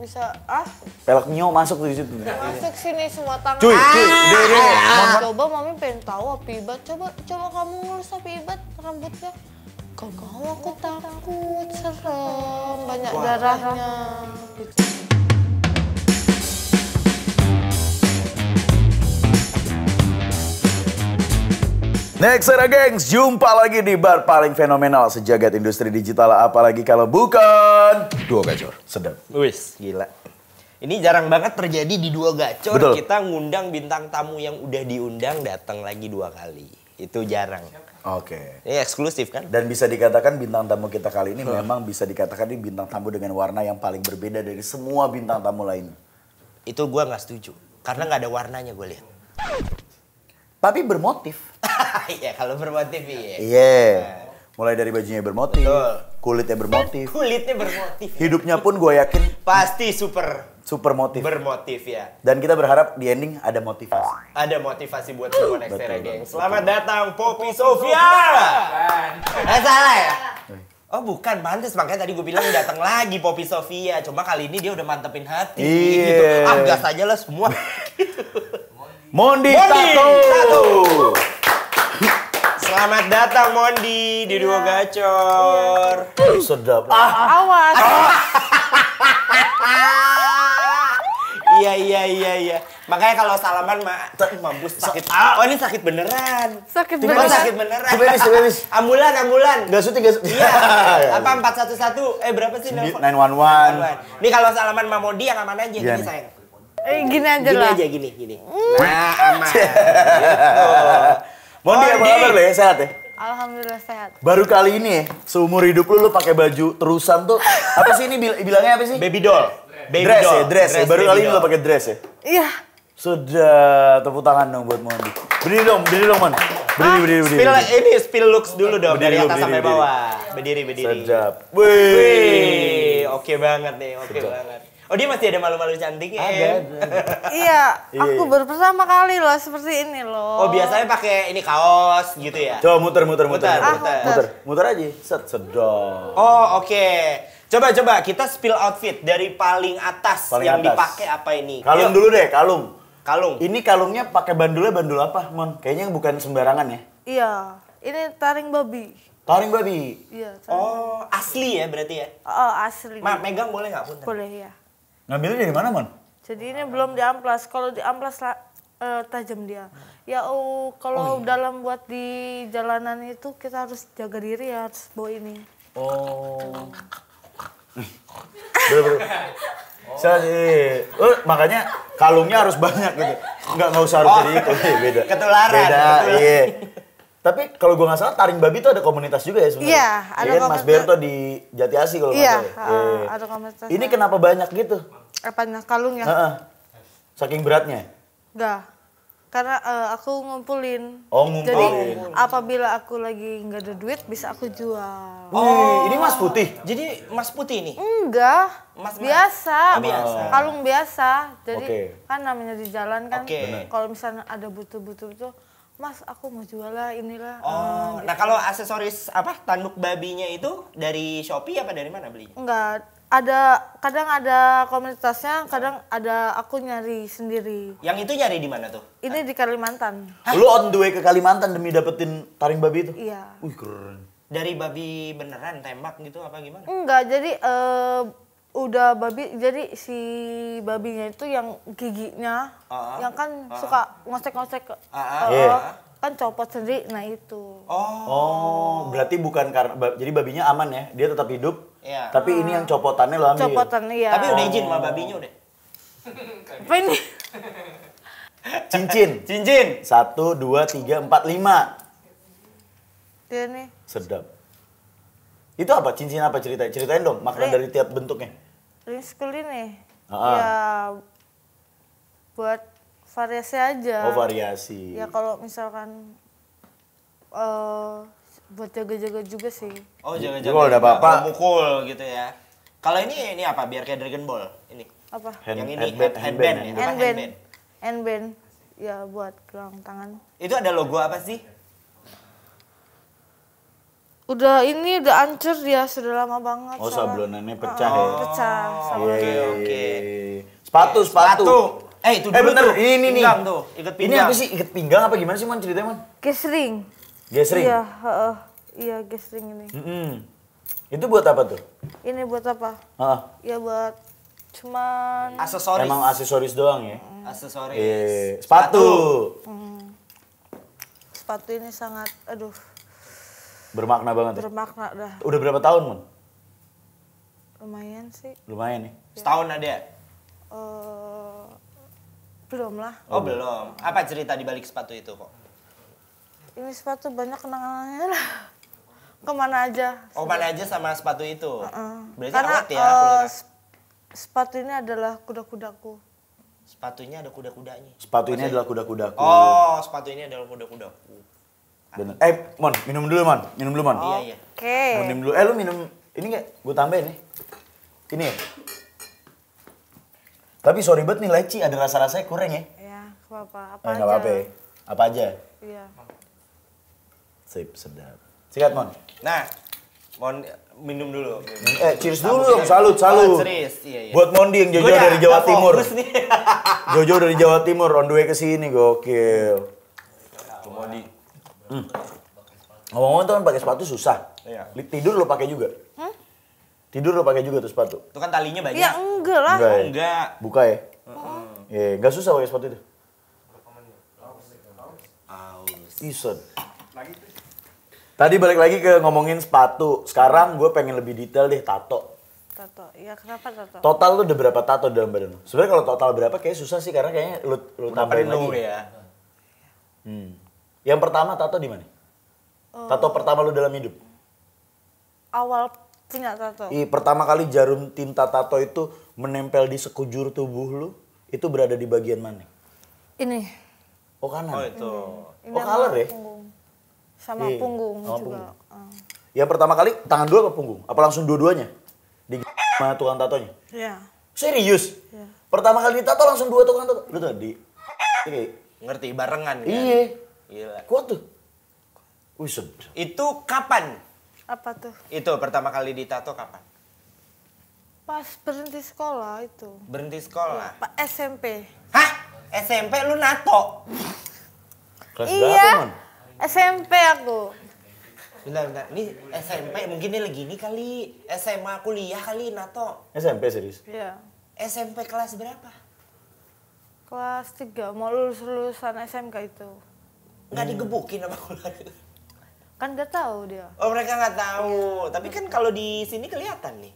bisa ah pelek mio masuk tuh di situ masuk sini semua tangan cuy ah, cuy ah, ah. coba mami pengen tahu api ibat coba coba kamu ngurus api ibat rambutnya kau aku takut serem banyak darahnya gitu. Next era gengs, jumpa lagi di bar paling fenomenal sejagat industri digital apalagi kalau bukan dua Gacor. Sedap. Wis, gila. Ini jarang banget terjadi di dua Gacor. Betul. Kita ngundang bintang tamu yang udah diundang datang lagi dua kali. Itu jarang. Oke. Okay. Ini eksklusif kan? Dan bisa dikatakan bintang tamu kita kali ini hmm. memang bisa dikatakan ini bintang tamu dengan warna yang paling berbeda dari semua bintang tamu lain. Itu gua nggak setuju. Karena nggak ada warnanya gue lihat. Tapi bermotif. Iya, kalau bermotif iya. Iya. Yeah. Mulai dari bajunya bermotif, Betul. kulitnya bermotif. Kulitnya bermotif. Ya. Hidupnya pun gue yakin pasti super super motif. Bermotif ya. Dan kita berharap di ending ada motivasi. Ada motivasi buat semua next era, geng. Selamat betul. datang Poppy Sofia. Eh salah ya? Oh bukan, mantis makanya tadi gue bilang datang lagi Poppy Sofia. Cuma kali ini dia udah mantepin hati Iya. gitu. Ah gas aja lah semua. Mondi, Mondi Tato. Tato. Selamat datang Mondi di Duo iya. Gacor. Iya. Sedap. Ah, awas. Iya iya iya iya. Makanya kalau salaman mah mampus sakit. Ah. oh ini sakit beneran. Sakit beneran. sakit beneran. Sebenis, sebenis. ambulan, ambulan. Gak syuting, gak syuting. Iya. iya. Apa satu? Eh berapa sih Nine one one. Ini kalau salaman sama Mondi yang aman aja gini sayang. Eh, gini aja gini lah. Gini aja gini, gini. Nah, nah aman. Gitu. Mondi, apa kabar lo ya? Sehat ya? Alhamdulillah sehat. Baru kali ini ya, seumur hidup lu lu pakai baju terusan tuh apa sih ini bilangnya apa sih? Baby doll. Baby dress ya, doll. ya, dress, dress ya. Baru kali ini lu pakai dress ya? Iya. Sudah, tepuk tangan dong buat Mondi. Berdiri dong, berdiri dong, Mon. Berdiri, ah, berdiri, berdiri. Spill, berdiri. ini spill looks dulu dong berdiri, dari atas berdiri, sampai bawah. Berdiri, berdiri. Sedap. Wih. Oke okay banget nih, oke okay banget. Oh dia masih ada malu-malu cantiknya. Ada. Iya, iya, aku iya. baru pertama kali loh seperti ini loh. Oh biasanya pakai ini kaos gitu ya? Coba muter muter muter muter muter muter, muter. muter aja. Set sedot. Oh oke. Okay. Coba coba kita spill outfit dari paling atas paling yang dipakai apa ini? Kalung Yuk. dulu deh kalung. Kalung. Ini kalungnya pakai bandulnya bandul apa, Mon? Kayaknya bukan sembarangan ya. Iya, ini taring babi. Taring babi. Iya. Taring. Oh, asli ya berarti ya? Oh, asli. Ma, megang boleh nggak pun? Boleh ya. Ngambilnya dari mana, Mon? Jadi ini belum di amplas. Kalau di amplas uh, eh, tajam dia. Ya oh, kalau oh, iya. dalam buat di jalanan itu kita harus jaga diri ya harus bawa ini. Oh. Bro, bro. Oh. Saya uh, makanya kalungnya harus banyak gitu. Enggak nggak usah harus oh. jadi itu, beda. Ketularan. Beda, iya. Tapi kalau gue nggak salah taring babi itu ada komunitas juga ya sebenarnya. Iya, iya ada kan? iya, ya, komunitas. Mas Berto di Jatiasi kalau iya, nggak salah. Iya, uh, ada komunitas. Ini kenapa banyak gitu? Apa kalungnya? uh Saking beratnya? Enggak. Karena uh, aku ngumpulin. Oh, ngumpulin. Jadi apabila aku lagi nggak ada duit bisa aku jual. Oh, oh, ini Mas Putih. Jadi Mas Putih ini? Enggak. Mas biasa. Oh, biasa. Kalung biasa. Jadi okay. kan namanya di jalan kan okay. kalau misalnya ada butuh-butuh itu -butuh, -butuh Mas, aku mau jual lah inilah. Oh, uh, gitu. nah kalau aksesoris apa tanduk babinya itu dari Shopee apa dari mana belinya? Enggak, ada kadang ada komunitasnya, kadang oh. ada aku nyari sendiri. Yang itu nyari di mana tuh? Ini di Kalimantan. Hah? Lu on the way ke Kalimantan demi dapetin taring babi itu? Iya. Wih, keren. Dari babi beneran tembak gitu apa gimana? Enggak, jadi uh, udah babi jadi si babinya itu yang giginya uh, yang kan uh, suka ngosek-ngosek uh, uh, yeah. kan copot sendiri nah itu oh oh berarti bukan karena jadi babinya aman ya dia tetap hidup yeah. tapi uh, ini yang copotannya lo ambil ya tapi udah izin sama babinya udah apa ini cincin cincin satu dua tiga empat lima dia nih sedap itu apa cincin apa cerita ceritain dong makna dari tiap bentuknya School ini uh ya buat variasi aja. Oh variasi. Ya kalau misalkan uh, buat jaga-jaga juga sih. Oh iya, jaga-jaga. Kalau udah bapak mukul gitu ya. Kalau ini ini apa? Biar kayak Dragon Ball ini. Apa? Hand, Yang ini headband, headband, headband, ya? ya? headband, headband. Ya buat gelang tangan. Itu ada logo apa sih? udah ini udah ancur ya sudah lama banget. Oh, sablonannya pecah ya? oh, ya. Pecah. Iya, iya, oke, iya, oke. Sepatu, eh, sepatu. sepatu. Eh, itu eh, dulu tuh. Ini nih. Ini apa sih? Ikat pinggang apa gimana sih, Man, ceritanya, Man? Gesring. Gesring. Iya, heeh. Iya, gesring ini. Mm -hmm. Itu buat apa tuh? Ini buat apa? Heeh. Ya buat cuman aksesoris. Emang aksesoris doang ya? Mm. Aksesoris. Eh, sepatu. Sepatu. Mm. sepatu ini sangat aduh Bermakna banget. Ya? Bermakna dah. Udah berapa tahun, Mun? Lumayan sih. Lumayan nih. Ya. Setahun ada ya? Uh, belum lah. Oh, belum. Apa cerita di balik sepatu itu kok? Ini sepatu banyak kenangannya lah. Kemana aja. Oh, mana aja sama sepatu itu? Uh -uh. Berarti Karena, awet ya? Uh, sepatu ini adalah kuda-kudaku. Sepatunya ada kuda-kudanya? Sepatu ini adalah kuda-kudaku. Oh, sepatu ini adalah kuda-kudaku. Bener. Eh, Mon, minum dulu, Mon. Minum dulu, Mon. iya, iya. Oke. Okay. Minum dulu. Eh, lu minum ini enggak? Gua tambahin nih. Ini ya? Tapi sorry banget nih leci ada rasa-rasanya kurang ya. Iya, apa-apa. Apa, -apa. apa eh, aja. apa-apa ya. Apa aja? Iya. Sip, sedap. Sikat, Mon. Nah, Mon minum dulu. Minum. Eh, cheers dulu dong. Salut, salut. Oh, cheers. Iya, iya. Buat Mondi yang jauh-jauh dari Jawa Timur. Jauh-jauh dari Jawa Timur on the way ke sini, gokil. Mondi. Nah, Hmm. Ngomong-ngomong tuh kan pakai sepatu susah. Iya. Tidur lo pakai juga? Hmm? Tidur lo pakai juga tuh sepatu? Itu kan talinya banyak. Ya enggak lah. Enggak. Ya. Oh, enggak. Buka ya? Hmm. Iya, yeah, enggak susah pakai sepatu itu. Aus. tuh. Tadi balik lagi ke ngomongin sepatu. Sekarang gue pengen lebih detail deh tato. Tato, ya kenapa tato? Total tuh udah berapa tato dalam badan lo? Sebenarnya kalau total berapa kayak susah sih karena kayaknya lu, lu tambahin lagi. ya. Hmm. Yang pertama tato di mana? Uh, tato pertama lu dalam hidup? Awal punya tato. I, pertama kali jarum tinta tato itu menempel di sekujur tubuh lu, itu berada di bagian mana? Ini. Oh kanan. Oh itu. Ini. oh color ya? Punggung. Sama iya, punggung sama juga. Punggung. Uh. Yang pertama kali tangan dua apa punggung? Apa langsung dua-duanya? Di mana tukang tatonya? Iya. Serius? Iya. Pertama kali ditato langsung dua tukang tato. Lu tadi. Ngerti barengan kan? Iya. Gila. Kuat tuh. Wisem. Itu kapan? Apa tuh? Itu pertama kali ditato kapan? Pas berhenti sekolah itu. Berhenti sekolah? Pak SMP. Hah? SMP lu nato? Kelas iya. berapa, SMP aku. Bentar, bentar. Ini SMP, mungkin ini lagi ini kali. SMA kuliah kali, Nato. SMP serius? Iya. SMP kelas berapa? Kelas tiga. mau lulus lulusan SMK itu nggak hmm. digebukin sama ular kan nggak tahu dia oh mereka nggak tahu ya. tapi kan kalau di sini kelihatan nih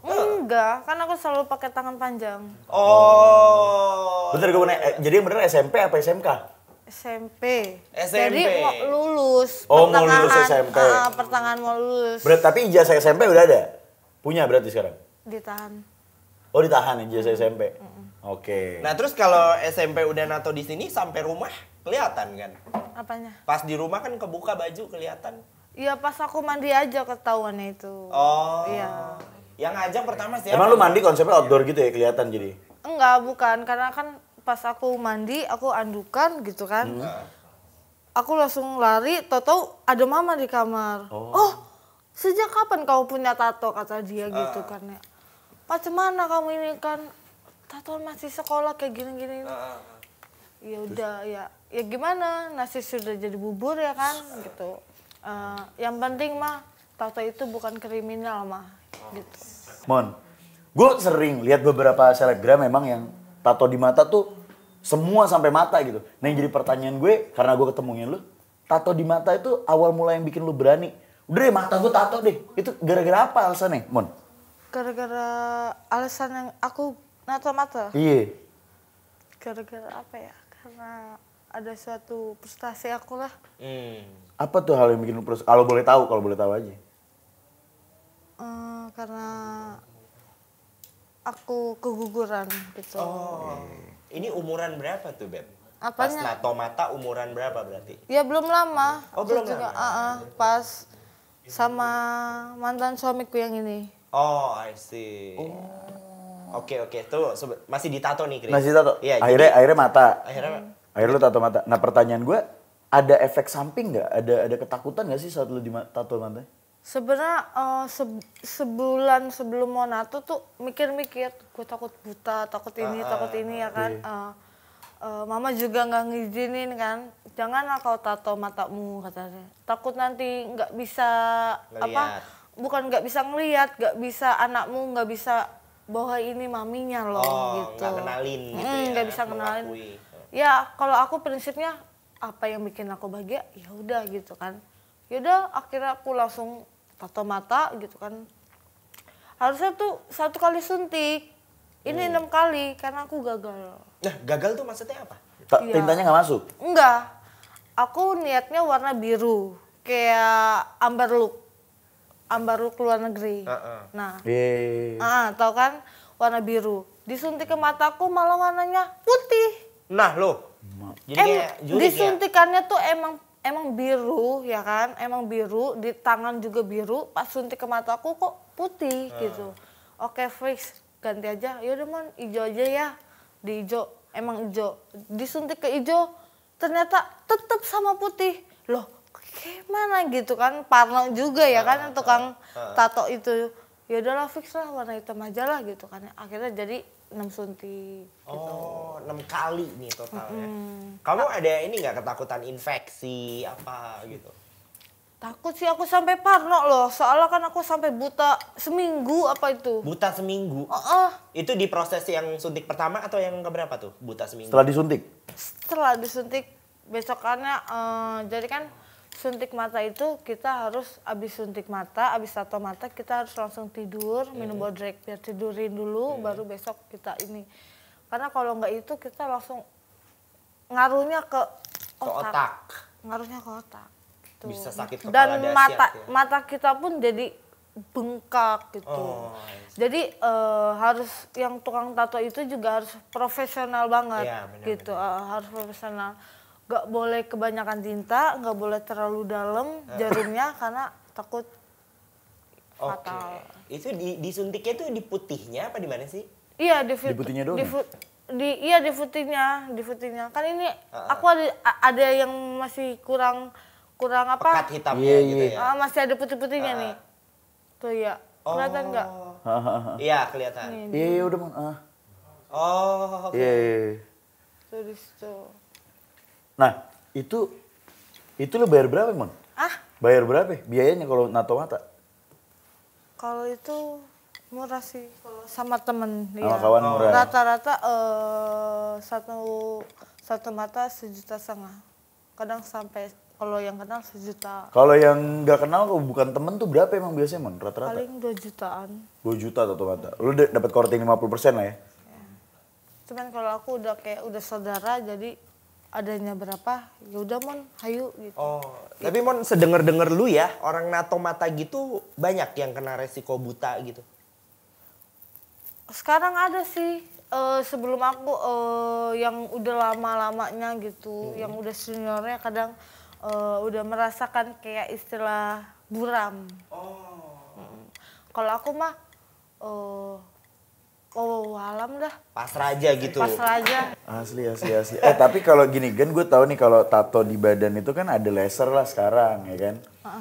Enggak, kan aku selalu pakai tangan panjang. Oh. bener gue nanya, eh, jadi yang bener SMP apa SMK? SMP. SMP. Jadi mau lulus. Oh, mau lulus SMP. Uh, ah, ah, pertengahan mau lulus. Berat, tapi ijazah SMP udah ada? Punya berarti sekarang? Ditahan. Oh, ditahan ijazah SMP. Mm -mm. Oke. Okay. Nah, terus kalau SMP udah nato di sini sampai rumah kelihatan kan? Apanya? Pas di rumah kan kebuka baju kelihatan. Iya pas aku mandi aja ketahuannya itu. Oh. Iya. Yang aja pertama sih. Emang lu mandi konsepnya outdoor gitu ya kelihatan jadi? Enggak bukan karena kan pas aku mandi aku andukan gitu kan. Hmm. Aku langsung lari, Toto ada mama di kamar. Oh. oh sejak kapan kamu punya tato kata dia uh. gitu kan ya. Macam mana kamu ini kan tato masih sekolah kayak gini-gini. Uh ya udah ya ya gimana nasi sudah jadi bubur ya kan gitu uh, yang penting mah tato itu bukan kriminal mah gitu mon gue sering lihat beberapa selebgram memang yang tato di mata tuh semua sampai mata gitu nah yang jadi pertanyaan gue karena gue ketemuin lu tato di mata itu awal mulai yang bikin lu berani udah deh mata gue tato deh itu gara-gara apa alasannya mon gara-gara alasan yang aku nato mata iya gara-gara apa ya karena ada suatu prestasi aku lah. Hmm. Apa tuh hal yang bikin prestasi? Kalau boleh tahu, kalau boleh tahu aja. Hmm, karena aku keguguran gitu. Oh. Eh. Ini umuran berapa tuh, Beb? Apanya? Pas mata umuran berapa berarti? Ya belum lama. Oh, belum juga, lama. Uh -uh, pas sama mantan suamiku yang ini. Oh, I see. Oh. Oh. Oke oke tuh masih ditato nih Chris. Masih tato, Iya. Akhirnya jadi, akhirnya mata. Akhirnya hmm. akhirnya lu tato mata. Nah pertanyaan gue ada efek samping nggak? Ada ada ketakutan nggak sih saat lu di tato mata? Sebenarnya uh, eh, se sebulan sebelum mau nato tuh mikir-mikir, gue takut buta, takut ini, uh, takut ini ya ah. kan. Iya. Uh, uh, mama juga nggak ngizinin kan, janganlah kau tato matamu katanya. Takut nanti nggak bisa Ngeliat. apa? Bukan nggak bisa ngelihat, nggak bisa anakmu nggak bisa bahwa ini maminya loh oh, gitu. Oh, kenalin gitu hmm, ya. Gak bisa kenalin. Mengakui. Ya kalau aku prinsipnya apa yang bikin aku bahagia ya udah gitu kan. Yaudah akhirnya aku langsung tato mata gitu kan. Harusnya tuh satu kali suntik. Ini hmm. enam kali karena aku gagal. Nah gagal tuh maksudnya apa? T ya. Tintanya nggak masuk? Enggak. Aku niatnya warna biru kayak amber look ambaru ke luar negeri. Uh -uh. Nah, yeah. uh, tau kan warna biru. Disuntik ke mataku malah warnanya putih. Nah lo, jadi em, ya? disuntikannya ya? tuh emang emang biru ya kan, emang biru di tangan juga biru. Pas suntik ke mataku kok putih uh. gitu. Oke fix ganti aja. Yaudah man hijau aja ya di hijau emang hijau. Disuntik ke hijau ternyata tetap sama putih. Loh, kayak mana gitu kan parno juga ya kan ah, tukang ah, ah. tato itu ya udahlah fix lah warna hitam aja lah gitu kan akhirnya jadi enam suntik gitu. oh enam kali nih totalnya mm -hmm. kamu ada ini nggak ketakutan infeksi apa gitu takut sih aku sampai parno loh soalnya kan aku sampai buta seminggu apa itu buta seminggu uh -uh. itu di proses yang suntik pertama atau yang keberapa tuh buta seminggu setelah disuntik setelah disuntik besokannya uh, jadi kan suntik mata itu kita harus habis suntik mata, habis tato mata kita harus langsung tidur, hmm. minum bodrek biar tidurin dulu, hmm. baru besok kita ini. Karena kalau nggak itu kita langsung ngaruhnya ke otak. Ke otak. Ngaruhnya ke otak. Tuh. Gitu. Bisa sakit kepala Dan mata ya. mata kita pun jadi bengkak gitu. Oh, jadi uh, harus yang tukang tato itu juga harus profesional banget ya, bener, gitu, Uh, harus profesional nggak boleh kebanyakan tinta nggak boleh terlalu dalam eh. jarumnya karena takut okay. fatal itu di, disuntiknya tuh di putihnya apa di mana sih iya di, di putihnya doang di, ya? di iya di putihnya di putihnya kan ini uh aku ada ada yang masih kurang kurang apa pekat hitamnya yeah, gitu iya, ya uh, masih ada putih putihnya uh nih tuh ya oh. kelihatan nggak oh. iya kelihatan iya, iya udah mau oh okay. yeah, yeah. Tuh, Nah, itu itu lo bayar berapa, Mon? Ah? Bayar berapa biayanya kalau nato mata? Kalau itu murah sih kalau sama temen sama ya. kawan murah rata-rata uh, satu satu mata sejuta setengah kadang sampai kalau yang kenal sejuta kalau yang nggak kenal kalau bukan temen tuh berapa emang biasanya mon rata-rata paling dua jutaan dua juta satu mata lu dapat korting persen lah ya. Iya. cuman kalau aku udah kayak udah saudara jadi adanya berapa ya udah mon hayu gitu oh gitu. tapi mon sedengar denger lu ya orang nato mata gitu banyak yang kena resiko buta gitu sekarang ada sih uh, sebelum aku uh, yang udah lama lamanya gitu hmm. yang udah seniornya kadang uh, udah merasakan kayak istilah buram oh. Hmm. kalau aku mah uh, Oh, alam dah. Pasrah aja gitu. Pasrah aja. Asli, asli, asli. Eh, tapi kalau gini kan gue tahu nih kalau tato di badan itu kan ada laser lah sekarang, ya kan?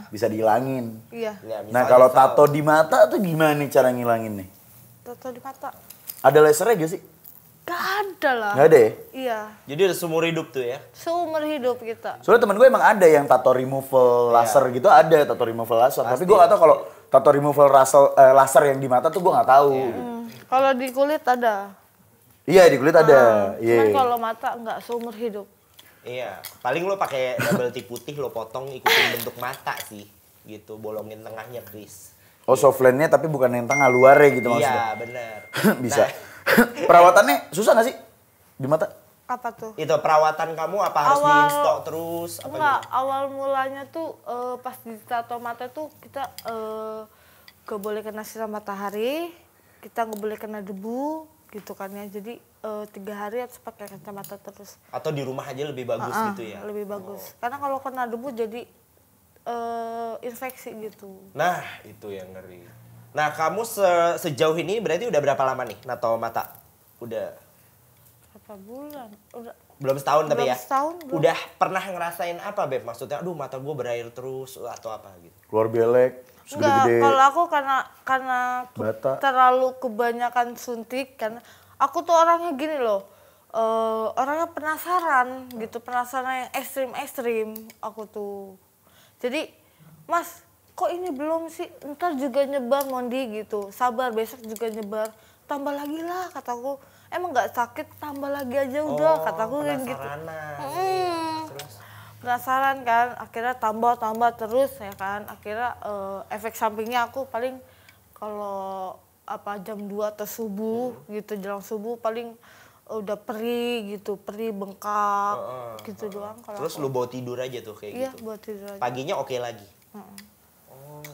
Bisa dihilangin. Iya. iya nah, kalau tato di mata tuh gimana nih cara ngilangin nih? Tato di mata. Ada lasernya gak sih? Gak ada lah. Gak ada ya? Iya. Jadi ada seumur hidup tuh ya? Seumur hidup kita. Soalnya temen gue emang ada yang tato removal iya. laser gitu ada tato removal laser. Pasti, Tapi gue gak tau kalau tato removal rasel, eh, laser yang di mata tuh gue gak tau. Iya. Hmm. Kalau di kulit ada. Iya di kulit nah, ada. Ah, iya. Cuman yeah. kalau mata nggak seumur hidup. Iya, paling lo pakai double tip putih lo potong ikutin bentuk mata sih, gitu bolongin tengahnya Chris. Oh soft lensnya tapi bukan yang tengah luar ya gitu iya, maksudnya. Iya benar. Bisa. Nah. Perawatannya susah nggak sih di mata? Apa tuh? Itu perawatan kamu apa harus awal, stok terus? Apa enggak, gitu? awal mulanya tuh uh, pas di tato mata tuh kita uh, eh, gak boleh kena sinar matahari, kita nggak boleh kena debu gitu kan ya jadi uh, tiga hari harus pakai kacamata terus atau di rumah aja lebih bagus uh, uh gitu ya lebih bagus oh. karena kalau kena debu jadi uh, infeksi gitu nah itu yang ngeri nah kamu se sejauh ini berarti udah berapa lama nih nato mata udah berapa bulan udah belum setahun belum tapi ya setahun, belum. udah pernah ngerasain apa beb maksudnya aduh mata gue berair terus atau apa gitu keluar belek Enggak, kalau aku karena karena Bata. terlalu kebanyakan suntik kan. Aku tuh orangnya gini loh. Uh, orangnya penasaran gitu, penasaran yang ekstrim-ekstrim aku tuh. Jadi, Mas, kok ini belum sih? Ntar juga nyebar Mondi gitu. Sabar, besok juga nyebar. Tambah lagi lah kataku. Emang nggak sakit, tambah lagi aja udah oh, kataku kan gitu. Hmm penasaran kan akhirnya tambah tambah terus ya kan akhirnya uh, efek sampingnya aku paling kalau apa jam 2 atau subuh hmm. gitu jelang subuh paling eh, udah perih gitu perih bengkak uh, uh, gitu uh, doang kalau terus aku. lu bawa tidur aja tuh kayak iya, gitu bawa tidur aja. paginya oke okay lagi uh Oh.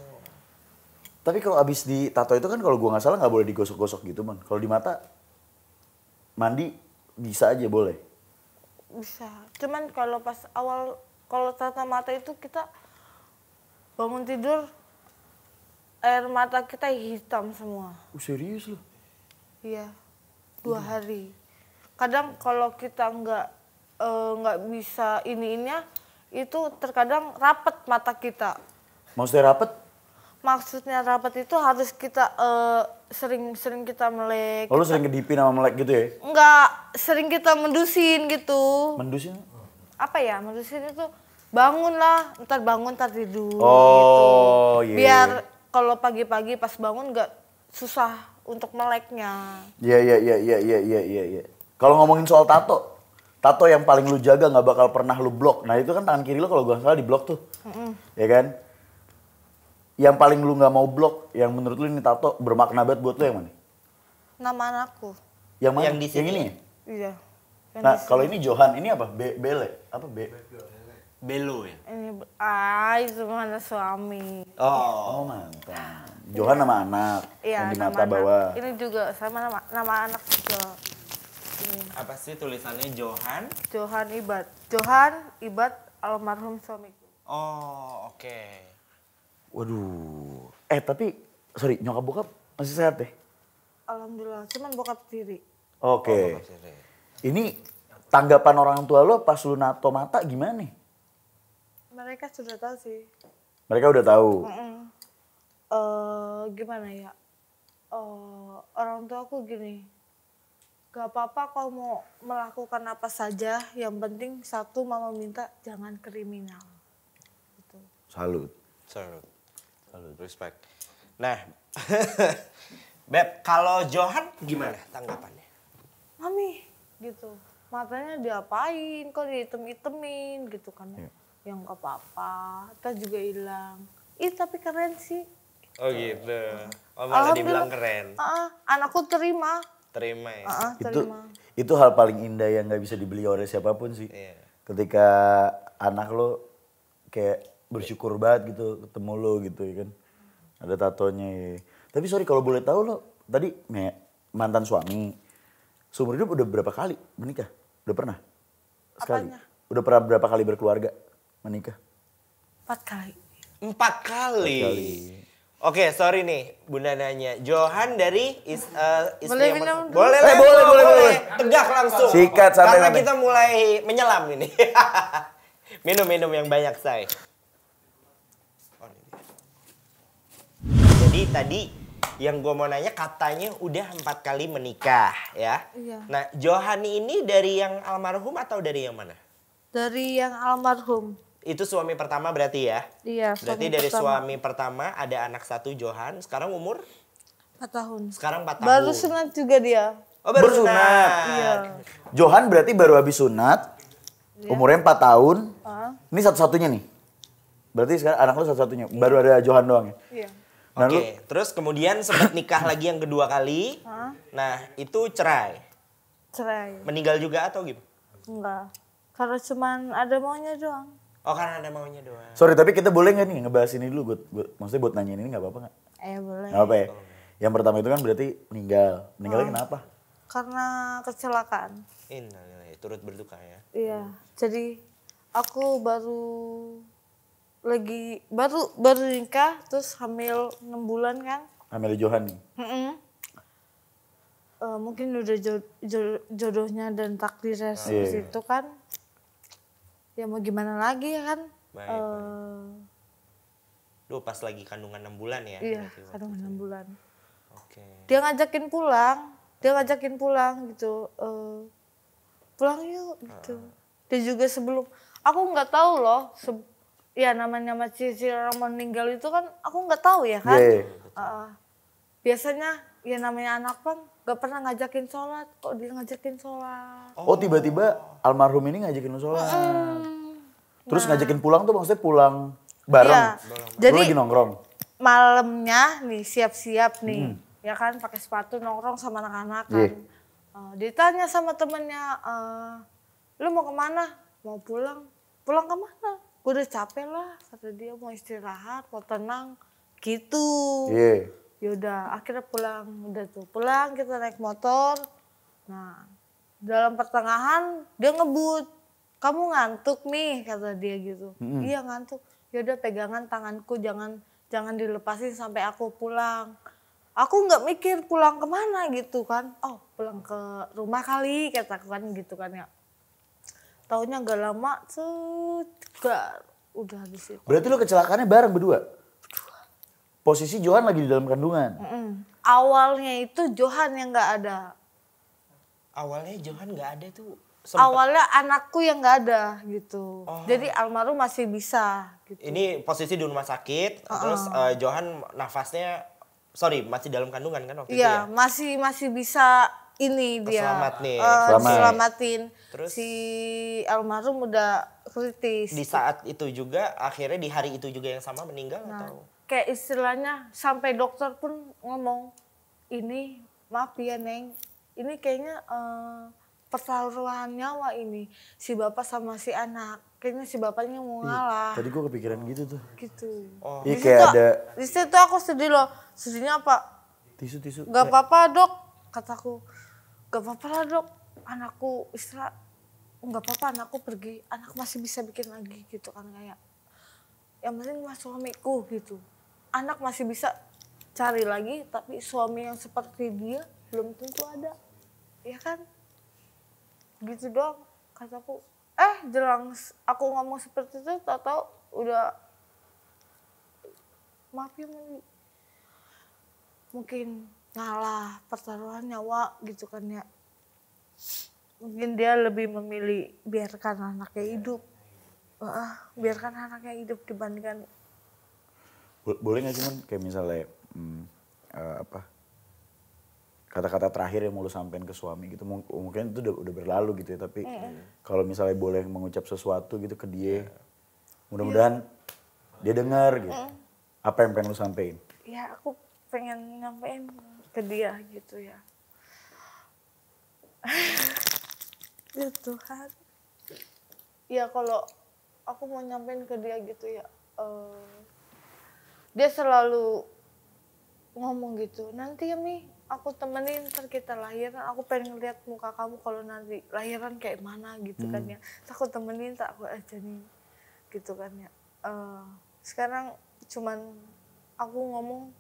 tapi kalau abis di tato itu kan kalau gua nggak salah nggak boleh digosok-gosok gitu man kalau di mata mandi bisa aja boleh bisa cuman kalau pas awal kalau tata mata itu kita bangun tidur air mata kita hitam semua oh, serius loh iya dua hmm. hari kadang kalau kita nggak eh, nggak e, bisa ini innya itu terkadang rapet mata kita maksudnya rapet maksudnya rapet itu harus kita eh, sering-sering uh, kita melek. Oh, lu sering kedipin sama melek gitu ya? Enggak, sering kita mendusin gitu. Mendusin? Apa ya? Mendusin itu bangun lah, ntar bangun ntar tidur gitu. oh, gitu. Iya, yeah. Biar iya. kalau pagi-pagi pas bangun nggak susah untuk meleknya. Iya iya iya iya iya iya iya. Ya. Kalau ngomongin soal tato, tato yang paling lu jaga nggak bakal pernah lu blok. Nah itu kan tangan kiri lu kalau gua salah di blok tuh, mm -mm. ya kan? Yang paling lu nggak mau blok, yang menurut lu ini tato bermakna banget buat lu yang mana? Nama anakku. Yang mana? Yang Yang ini? Ya? Iya. Kan nah, kalau ini Johan, ini apa? Be Bele? Apa Be? Belo ya? Ini ah itu mana suami. Oh, oh mantap. Johan nama anak iya, yang di mata anak. bawah. Ini juga sama nama, nama anak juga. Ini. Apa sih tulisannya Johan? Johan Ibad. Johan Ibad almarhum suami Oh, oke. Okay. Waduh. Eh, tapi sorry, nyokap bokap masih sehat deh? Alhamdulillah, cuman bokap tiri. Oke. Okay. Oh, Ini tanggapan orang tua lo pas lu nato mata gimana nih? Mereka sudah tahu sih. Mereka udah tahu. Mm Uh, gimana ya? Uh, orang tua aku gini, gak apa-apa kalau mau melakukan apa saja, yang penting satu mama minta jangan kriminal. Gitu. Salut. Salut. Salut. Respect. Nah, Beb, kalau Johan gimana tanggapannya? mami gitu matanya diapain kok diitem-itemin gitu kan iya. ya. yang gak apa-apa kita juga hilang ih tapi keren sih gitu. oh gitu oh malah dibilang keren uh, anakku terima terima ya uh, uh, terima. itu itu hal paling indah yang nggak bisa dibeli oleh siapapun sih yeah. ketika anak lo kayak bersyukur banget gitu ketemu lo gitu ya kan ada tatonya ya. tapi sorry kalau boleh tahu lo tadi me, mantan suami Seumur hidup udah berapa kali menikah? Udah pernah? Sekali. Apanya? Udah pernah berapa kali berkeluarga menikah? Empat kali. Empat kali. Empat kali. Oke, okay, sorry nih, Bunda nanya. Johan dari is, uh, istri boleh, yang minum boleh, eh, boleh, boleh, boleh, boleh. Tegak langsung. Sikat sampai Karena nanti. kita mulai menyelam ini. Minum-minum yang banyak, saya. Jadi tadi yang gue mau nanya katanya udah empat kali menikah ya. Iya. Nah Johani ini dari yang almarhum atau dari yang mana? Dari yang almarhum. Itu suami pertama berarti ya? Iya. Berarti dari pertama. suami pertama ada anak satu Johan. Sekarang umur? Empat tahun. Sekarang empat tahun. Baru sunat juga dia. Oh baru sunat. Iya. Johan berarti baru habis sunat. Iya. Umurnya empat tahun. Uh Ini satu-satunya nih. Berarti sekarang anak lu satu-satunya. Iya. Baru ada Johan doang ya? Iya. Oke, okay. terus kemudian sempat nikah lagi yang kedua kali. Huh? Nah, itu cerai. Cerai. Meninggal juga atau gimana? Enggak. Karena cuman ada maunya doang. Oh, karena ada maunya doang. Sorry, tapi kita boleh gak nih ngebahas ini dulu? Buat, buat, maksudnya buat nanyain ini nggak apa-apa nggak? Eh, boleh. Gak apa ya? Yang pertama itu kan berarti meninggal. Meninggalnya kenapa? Karena kecelakaan. Innalillahi, nah, turut berduka ya. Iya, hmm. jadi aku baru lagi baru baru nikah terus hamil enam bulan kan hamil Johan nih mm -mm. Uh, mungkin udah jodohnya dan takdirnya oh, iya. itu kan ya mau gimana lagi ya kan baik, uh, Duh, pas lagi kandungan enam bulan ya iya kandungan enam bulan oke okay. dia ngajakin pulang dia ngajakin pulang gitu uh, pulang yuk gitu uh. dia juga sebelum aku nggak tahu loh ya namanya nama si orang meninggal itu kan aku nggak tahu ya kan. Yeah. Iya, iya. Uh, biasanya ya namanya anak kan nggak pernah ngajakin sholat, kok dia ngajakin sholat. Oh tiba-tiba oh, almarhum ini ngajakin sholat. Hmm. Terus nah. ngajakin pulang tuh maksudnya pulang bareng. Iya. Jadi lagi nongkrong. Malamnya nih siap-siap nih, hmm. ya kan pakai sepatu nongkrong sama anak-anak kan. Yeah. Iya. Uh, ditanya sama temennya, uh, lu mau kemana? Mau pulang? Pulang kemana? gue udah capek lah kata dia mau istirahat mau tenang gitu yeah. Ya udah akhirnya pulang udah tuh pulang kita naik motor nah dalam pertengahan dia ngebut kamu ngantuk nih kata dia gitu mm-hmm. iya ngantuk Ya udah pegangan tanganku jangan jangan dilepasin sampai aku pulang aku nggak mikir pulang kemana gitu kan oh pulang ke rumah kali kata kan gitu kan ya Tahunnya nggak lama tuh gak udah habis itu. Berarti lo kecelakaannya bareng berdua? Berdua. Posisi Johan lagi di dalam kandungan. Mm -mm. Awalnya itu Johan yang nggak ada. Awalnya Johan nggak ada tuh. Sempet. Awalnya anakku yang nggak ada gitu. Oh. Jadi almarhum masih bisa. Gitu. Ini posisi di rumah sakit, uh -uh. terus uh, Johan nafasnya sorry masih dalam kandungan kan waktu iya, ya, itu ya? Iya masih masih bisa ini dia selamat nih. Uh, selamat. selamatin. Terus si almarhum udah kritis. Di saat itu juga akhirnya di hari itu juga yang sama meninggal nah, atau kayak istilahnya sampai dokter pun ngomong ini maaf ya Neng, ini kayaknya uh, pertaruhan nyawa ini si bapak sama si anak kayaknya si bapaknya mau iya, ngalah. tadi gue kepikiran gitu tuh. Gitu. Oh. Iya kayak ada. Di situ aku sedih loh. Sedihnya apa? Tisu tisu. Gak apa-apa dok, kataku gak apa-apa lah dok, anakku istilah nggak apa-apa anakku pergi, anak masih bisa bikin lagi gitu kan kayak. Yang penting mas suamiku gitu, anak masih bisa cari lagi, tapi suami yang seperti dia belum tentu ada, ya kan? Gitu doang kataku. Eh, jelang aku ngomong seperti itu, tak tahu udah maaf ya mungkin ngalah pertaruhan nyawa gitu kan ya mungkin dia lebih memilih biarkan anaknya iya. hidup uh, biarkan anaknya hidup dibandingkan boleh nggak cuman kayak misalnya hmm, uh, apa kata-kata terakhir yang mau lu sampein ke suami gitu mungkin itu udah, udah berlalu gitu ya tapi mm. kalau misalnya boleh mengucap sesuatu gitu ke dia iya. mudah-mudahan yeah. dia dengar gitu mm. apa yang pengen lu sampein ya aku pengen nyampein ke dia gitu ya ya Tuhan ya kalau aku mau nyampein ke dia gitu ya uh, dia selalu ngomong gitu nanti ya mi aku temenin ntar kita lahiran aku pengen ngeliat muka kamu kalau nanti lahiran kayak mana gitu kan hmm. kan ya tak aku temenin tak aku ajarin gitu kan ya uh, sekarang cuman aku ngomong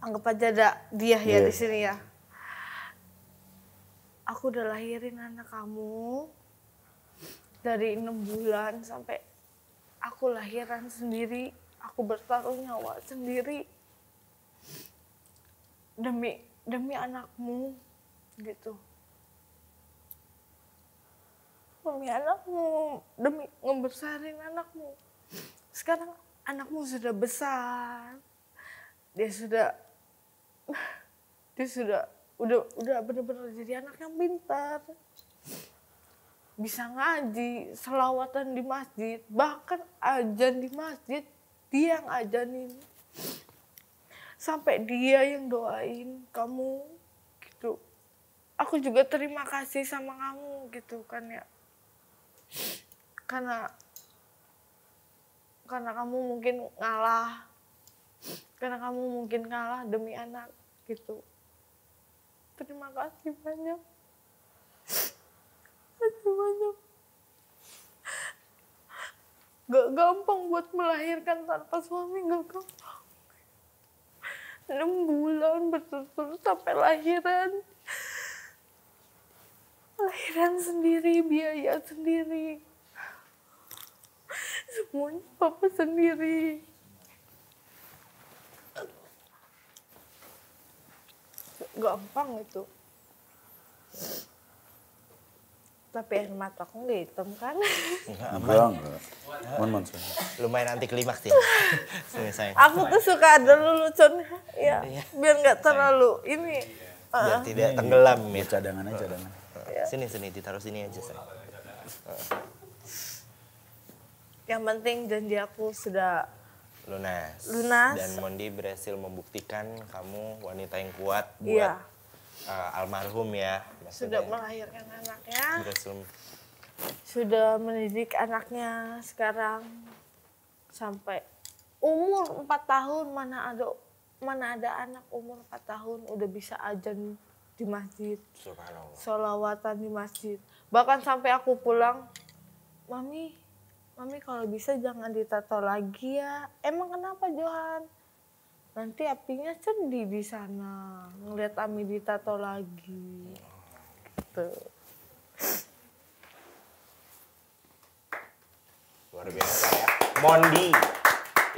anggap aja ada dia ya di iya. sini ya. Aku udah lahirin anak kamu dari enam bulan sampai aku lahiran sendiri, aku bertaruh nyawa sendiri demi demi anakmu gitu demi anakmu demi ngebesarin anakmu sekarang anakmu sudah besar dia sudah dia sudah udah udah bener-bener jadi anak yang pintar bisa ngaji selawatan di masjid bahkan ajan di masjid dia yang ajanin sampai dia yang doain kamu gitu aku juga terima kasih sama kamu gitu kan ya karena karena kamu mungkin ngalah karena kamu mungkin ngalah demi anak gitu terima kasih banyak terima kasih banyak gak gampang buat melahirkan tanpa suami gak gampang 6 bulan berturut sampai lahiran lahiran sendiri biaya sendiri semuanya papa sendiri gampang itu tapi air mata aku nggak hitam kan? Enggak, aman. Lumayan anti klimaks sih Selesai. Aku tuh suka ada lelucon ya, iya. biar nggak terlalu ini. Biar uh. tidak tenggelam iya, ya. Cadangan aja, cadangan. Iya. Sini, sini, ditaruh sini aja, saya. Yang penting janji aku sudah lunas. Lunas. Dan Mondi berhasil membuktikan kamu wanita yang kuat iya. buat iya. uh, almarhum ya. Maksudnya, Sudah melahirkan anaknya. Berhasil. Sudah mendidik anaknya sekarang sampai umur 4 tahun mana ada mana ada anak umur 4 tahun udah bisa ajan di masjid. Subhanallah. Solawatan di masjid. Bahkan sampai aku pulang, Mami mami kalau bisa jangan ditato lagi ya emang kenapa Johan nanti apinya sedih di sana ngelihat Ami ditato lagi gitu luar biasa ya Mondi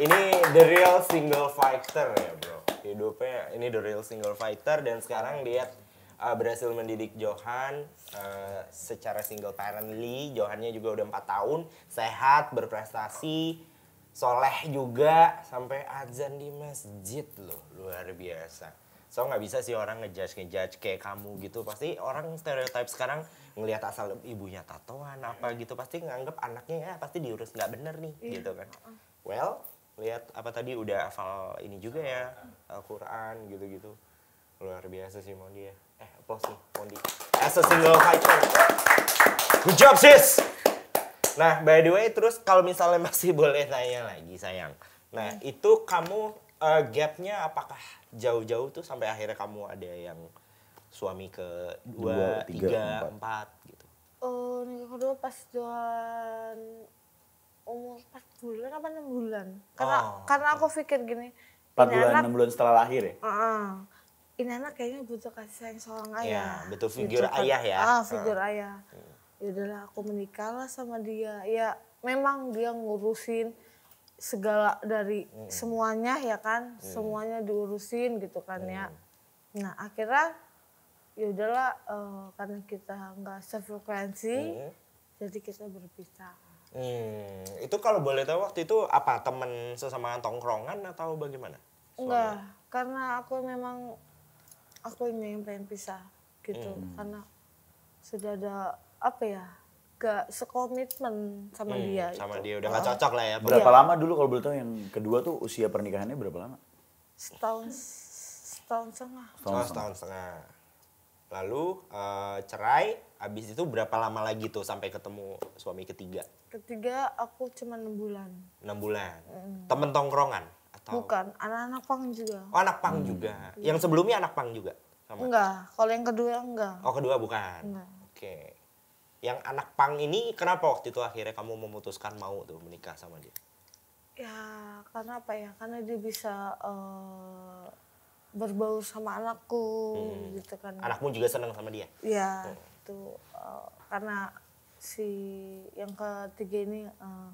ini the real single fighter ya bro hidupnya ini the real single fighter dan sekarang lihat uh, berhasil mendidik Johan uh, secara single parently. Johannya juga udah empat tahun, sehat, berprestasi, soleh juga sampai azan di masjid loh, luar biasa. So nggak bisa sih orang ngejudge ngejudge kayak kamu gitu. Pasti orang stereotype sekarang ngelihat asal ibunya tatoan apa gitu pasti nganggep anaknya ya pasti diurus nggak bener nih yeah. gitu kan. Well, lihat apa tadi udah hafal ini juga ya Al-Qur'an gitu-gitu. Luar biasa sih mau dia. Ya. Eh, applause nih, Mondi. As a single fighter. Good job, sis! Nah, by the way, terus kalau misalnya masih boleh nanya lagi, sayang. Nah, hmm. itu kamu uh, gapnya apakah jauh-jauh tuh sampai akhirnya kamu ada yang suami ke dua, tiga, tiga empat. empat gitu? Oh, eh, nikah kedua pas jualan umur empat bulan apa enam bulan. Karena oh. karena aku pikir gini. Empat bulan, enam bulan setelah lahir ya? Uh -uh ini anak kayaknya butuh kasih sayang seorang ayah. Ya, butuh gitu figur gitu, ayah ya. Ah, figur uh. ayah. Iya. Ya udahlah aku menikah lah sama dia. Ya memang dia ngurusin segala dari hmm. semuanya ya kan, hmm. semuanya diurusin gitu kan hmm. ya. Nah akhirnya ya udahlah uh, karena kita nggak sefrekuensi, hmm. jadi kita berpisah. Hmm. Itu kalau boleh tahu waktu itu apa temen sesama tongkrongan atau bagaimana? Enggak, karena aku memang aku ini yang pengen pisah gitu hmm. karena sudah ada apa ya gak sekomitmen sama hmm, dia sama gitu. dia udah gak cocok lah ya berapa iya. lama dulu kalau boleh tahu yang kedua tuh usia pernikahannya berapa lama setahun setahun setengah setahun, oh, setahun setengah lalu uh, cerai abis itu berapa lama lagi tuh sampai ketemu suami ketiga ketiga aku cuma enam bulan enam bulan hmm. temen tongkrongan atau... Bukan, anak-anak pang juga. Oh, anak pang hmm. juga. Yang sebelumnya anak pang juga? Sama? Enggak, kalau yang kedua enggak. Oh, kedua bukan? Enggak. Oke. Yang anak pang ini kenapa waktu itu akhirnya kamu memutuskan mau tuh menikah sama dia? Ya, karena apa ya? Karena dia bisa uh, eh, berbaur sama anakku hmm. gitu kan. Anakmu juga senang sama dia? Iya, hmm. itu uh, karena si yang ketiga ini uh,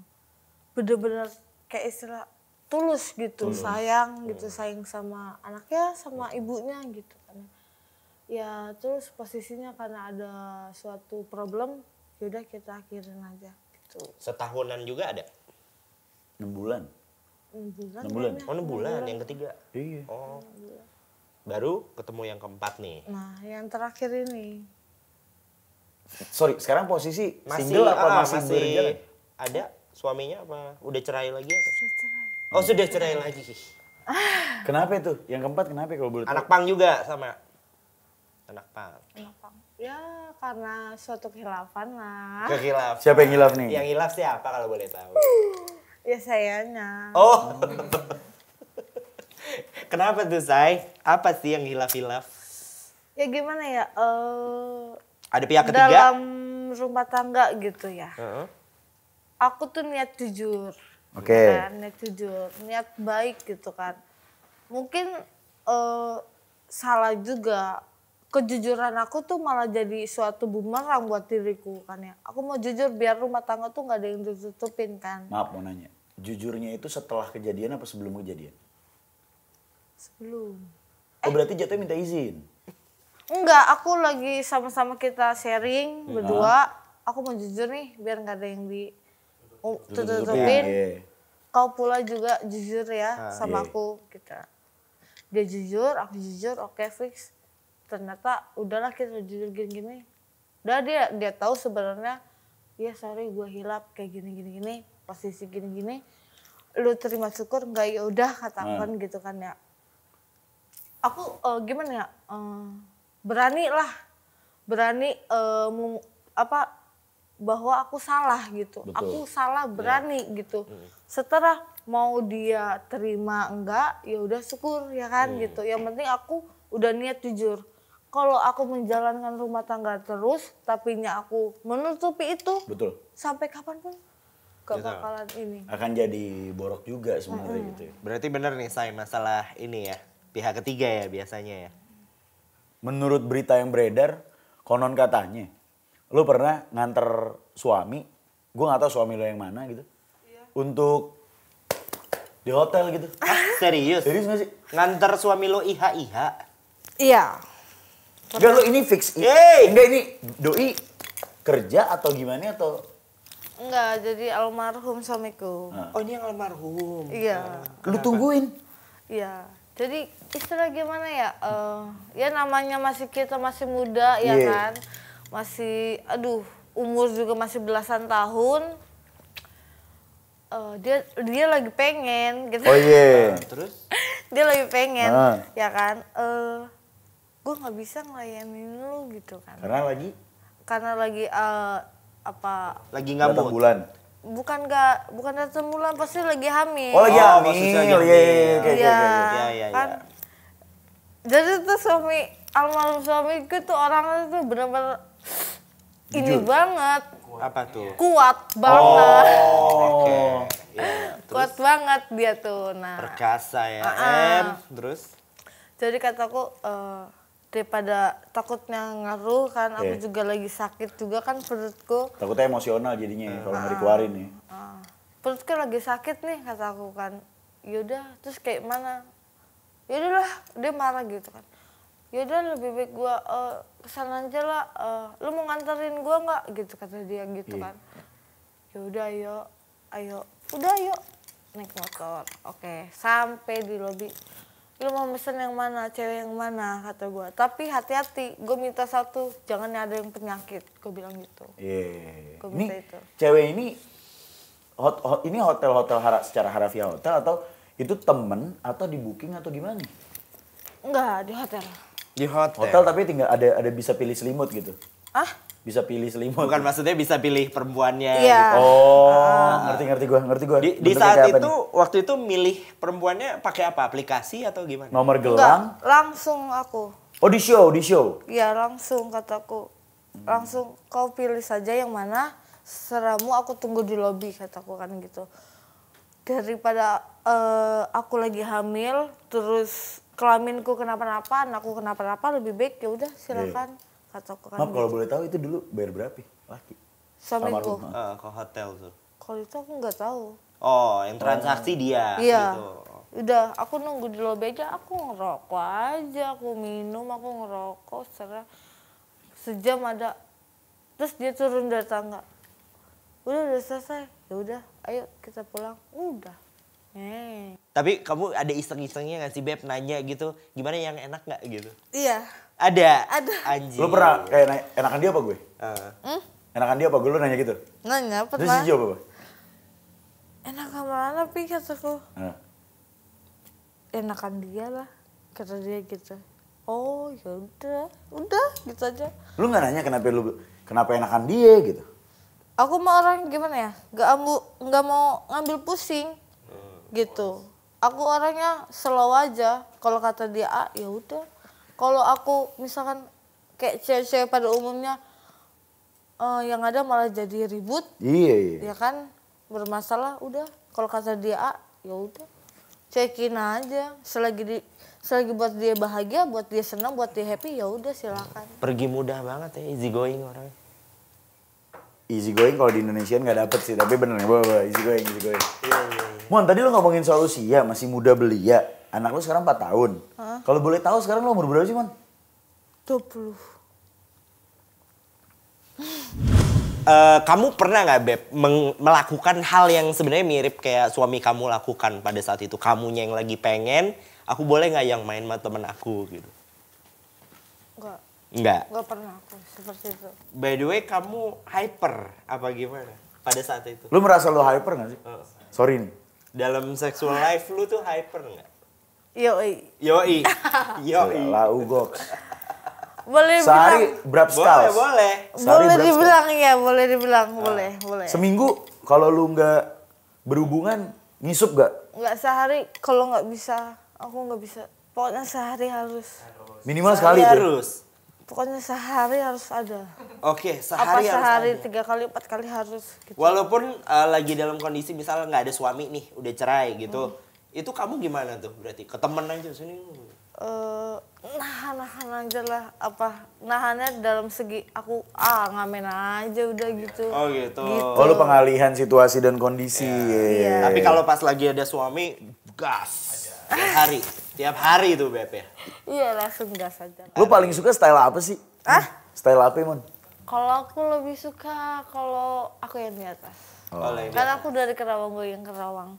bener-bener kayak istilah tulus gitu tulus. sayang iya. gitu sayang sama anaknya sama iya. ibunya gitu kan ya terus posisinya karena ada suatu problem yaudah kita akhirin aja gitu setahunan juga ada enam bulan enam bulan enam bulan oh enam bulan. bulan yang ketiga iya oh baru ketemu yang keempat nih nah yang terakhir ini sorry sekarang posisi masih, single apa ah, masih, masih ada suaminya apa udah cerai lagi atau cerai Oh sudah cerai lagi. Kenapa itu? Yang keempat kenapa kalau boleh Anak pang juga sama. Anak pang. Anak pang. Ya karena suatu kehilafan lah. Kehilaf. Siapa yang hilaf nih? Yang hilaf siapa kalau boleh tahu? ya sayanya. Oh. kenapa tuh say? Apa sih yang hilaf-hilaf? Ya gimana ya? Uh, Ada pihak ketiga? Dalam rumah tangga gitu ya. Aku tuh niat jujur. Oke. Okay. kan, niat jujur, niat baik gitu kan. Mungkin uh, salah juga kejujuran aku tuh malah jadi suatu bumerang buat diriku kan ya. Aku mau jujur biar rumah tangga tuh nggak ada yang ditutupin kan. Maaf mau nanya, jujurnya itu setelah kejadian apa sebelum kejadian? Sebelum. Oh eh. berarti jatuh minta izin? Enggak, aku lagi sama-sama kita sharing ya. berdua. Aku mau jujur nih biar nggak ada yang di Oh, tutupin iya. kau pula juga jujur ya ah, iya. sama aku kita gitu. dia jujur aku jujur oke fix ternyata udahlah kita jujur gini-gini udah dia dia tahu sebenarnya ya sorry gue hilap kayak gini-gini gini posisi gini-gini lu terima syukur nggak ya udah katakan ah. gitu kan ya aku uh, gimana ya uh, berani lah berani uh, apa bahwa aku salah gitu. Betul. Aku salah ya. berani ya. gitu. Hmm. Setelah mau dia terima enggak, ya udah syukur ya kan hmm. gitu. Yang penting aku udah niat jujur. Kalau aku menjalankan rumah tangga terus, tapi aku menutupi itu. Betul. Sampai kapanpun gak iya, bakalan ini. Akan jadi borok juga sebenarnya hmm. gitu. Ya. Berarti bener nih saya masalah ini ya, pihak ketiga ya biasanya ya. Menurut berita yang beredar, konon katanya Lu pernah nganter suami, gue gak tahu suami lo yang mana gitu. Iya. Untuk di hotel gitu. Ah, serius? Serius gak sih? Nganter suami lo iha-iha? Iya. Enggak lo ini fix. Yeay. Enggak ini doi kerja atau gimana atau Enggak, jadi almarhum suamiku. Oh ini yang almarhum. Iya. lu tungguin? Iya. Jadi istilah gimana ya? Uh, ya namanya masih kita masih muda yeah. ya iya. kan masih aduh umur juga masih belasan tahun uh, dia dia lagi pengen gitu oh yeah. terus dia lagi pengen nah. ya kan uh, eh, gue nggak bisa ngelayanin lu gitu kan karena lagi karena lagi uh, apa lagi nggak mau bulan bukan nggak bukan datang bulan pasti lagi hamil oh lagi oh, hamil iya iya iya, iya. iya, iya kan jadi tuh suami almarhum suami gue tuh orangnya tuh benar-benar ini Jujur. banget. Apa tuh? Kuat oh, banget. Oh, Okay. Iya. Yeah. Kuat banget dia tuh. Nah. Perkasa ya. Uh -uh. terus? Jadi kataku uh, eh, daripada takutnya ngaruh kan okay. aku iya. juga lagi sakit juga kan perutku. Takutnya emosional jadinya ya kalau nggak uh, dikeluarin ya. Uh, perutku lagi sakit nih kataku kan. Yaudah, terus kayak mana? Yaudahlah, dia marah gitu kan yaudah lebih baik gue uh, kesana aja lah uh, lu mau nganterin gue nggak gitu kata dia gitu yeah. kan yaudah ayo ayo udah ayo naik motor oke sampai di lobi lu mau pesen yang mana cewek yang mana kata gue tapi hati-hati gue minta satu jangan ada yang penyakit gue bilang gitu yeah. gua minta ini, itu cewek ini hot, hot ini hotel-hotel hara, secara harafiah hotel atau itu temen atau di booking atau gimana? Enggak, di hotel. Di hotel. Hotel tapi tinggal ada ada bisa pilih selimut gitu. Ah? Bisa pilih selimut. Bukan maksudnya bisa pilih perempuannya. Iya. Gitu. Oh, ah. ngerti ngerti gue ngerti gue Di, di saat itu nih? waktu itu milih perempuannya pakai apa? Aplikasi atau gimana? Nomor gelang? Enggak, langsung aku. Oh, di show, di show. Iya, langsung kataku. Langsung kau pilih saja yang mana seramu aku tunggu di lobby kataku kan gitu. Daripada uh, aku lagi hamil terus kelaminku kenapa-napa, anakku kenapa-napa, lebih baik ya udah iya. silakan. Yeah. Kataku kan. Maaf kalau gitu. boleh tahu itu dulu bayar berapa? Laki. Suamiku. Uh, ke hotel tuh. Kalau itu aku nggak tahu. Oh, yang transaksi oh. dia. Iya. Gitu. Udah, aku nunggu di lobby aja, aku ngerokok aja, aku minum, aku ngerokok, serah sejam ada. Terus dia turun dari tangga. Udah, udah selesai. Ya udah, ayo kita pulang. Udah. Hmm. Tapi kamu ada iseng-isengnya gak sih Beb nanya gitu, gimana yang enak gak gitu? Iya. Ada? Ada. Anjir. Lu pernah kayak nanya, enakan dia apa gue? Uh. Hmm? Enakan dia apa gue? Lu nanya gitu? Nanya, nggak pernah. Terus apa? Enak mana Pi kataku. Uh. Enakan dia lah, kata dia gitu. Oh ya udah, udah gitu aja. Lu gak nanya kenapa lu kenapa enakan dia gitu? Aku mau orang gimana ya? Gak, ambu, gak mau ngambil pusing gitu aku orangnya slow aja kalau kata dia A ya udah kalau aku misalkan kayak cewek-cewek pada umumnya uh, yang ada malah jadi ribut iya iya ya kan bermasalah udah kalau kata dia A ya udah cekin aja selagi di selagi buat dia bahagia buat dia senang buat dia happy ya udah silakan pergi mudah banget ya easy going orang easy going kalau di Indonesia nggak dapet sih tapi bener bawa easy going easy going iya, iya, iya. Mon, tadi lu ngomongin solusi ya, masih muda belia. Anak lo sekarang 4 tahun. Huh? Kalau boleh tahu sekarang lo umur berapa sih, Mon? 20. Uh, eh, kamu pernah nggak beb melakukan hal yang sebenarnya mirip kayak suami kamu lakukan pada saat itu kamunya yang lagi pengen aku boleh nggak yang main sama temen aku gitu Enggak. Enggak. Enggak pernah aku seperti itu. By the way, kamu hyper apa gimana pada saat itu? Lu merasa lu hyper gak sih? Uh. Sorry nih dalam sexual life lu tuh hyper nggak? Yoi. Yoi. Yoi. Lah Ugox. Boleh Sehari berapa kali Boleh, boleh. Iya, boleh dibilang ya, boleh dibilang, boleh, boleh. Seminggu kalau lu nggak berhubungan ngisup gak? Nggak sehari kalau nggak bisa, aku nggak bisa. Pokoknya sehari harus. Minimal sehari sekali harus. Tuh. Pokoknya sehari harus ada. Oke, okay, sehari Apa harus sehari ada. tiga kali, empat kali harus. Gitu. Walaupun uh, lagi dalam kondisi misalnya nggak ada suami nih, udah cerai gitu, hmm. itu kamu gimana tuh berarti? Ke temen aja sini? Uh, nahan-nahan aja lah apa nahannya dalam segi aku ah ngamen aja udah gitu oh gitu, gitu. oh lu pengalihan situasi dan kondisi yeah. Yeah. tapi kalau pas lagi ada suami gas hari setiap hari itu BP ya? Iya langsung gas aja. Lu paling suka style apa sih? Hah? Style apa Mon? Kalau aku lebih suka kalau aku yang di atas. Oh. Karena aku dari Kerawang, gue yang Kerawang.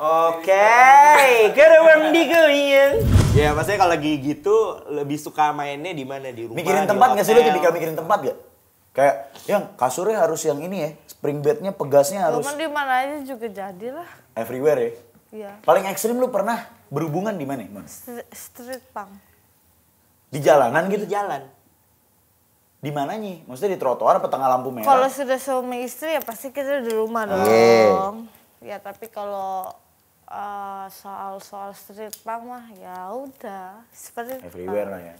Oke, okay. Kerawang digoyang. Ya maksudnya kalau lagi gitu lebih suka mainnya di mana di rumah? Mikirin tempat nggak sih lu tipikal mikirin tempat gak? Kayak yang kasurnya harus yang ini ya, spring bednya pegasnya harus. Cuman di mana aja juga jadi lah. Everywhere ya. Iya. Paling ekstrim lu pernah berhubungan di mana Mon? Street punk. Di jalanan gitu? Di jalan. Di mana nih? Maksudnya di trotoar apa tengah lampu merah? Kalau sudah suami istri ya pasti kita di rumah ah. dong. Okay. Ya tapi kalau uh, soal-soal street punk mah ya udah seperti everywhere lah ya.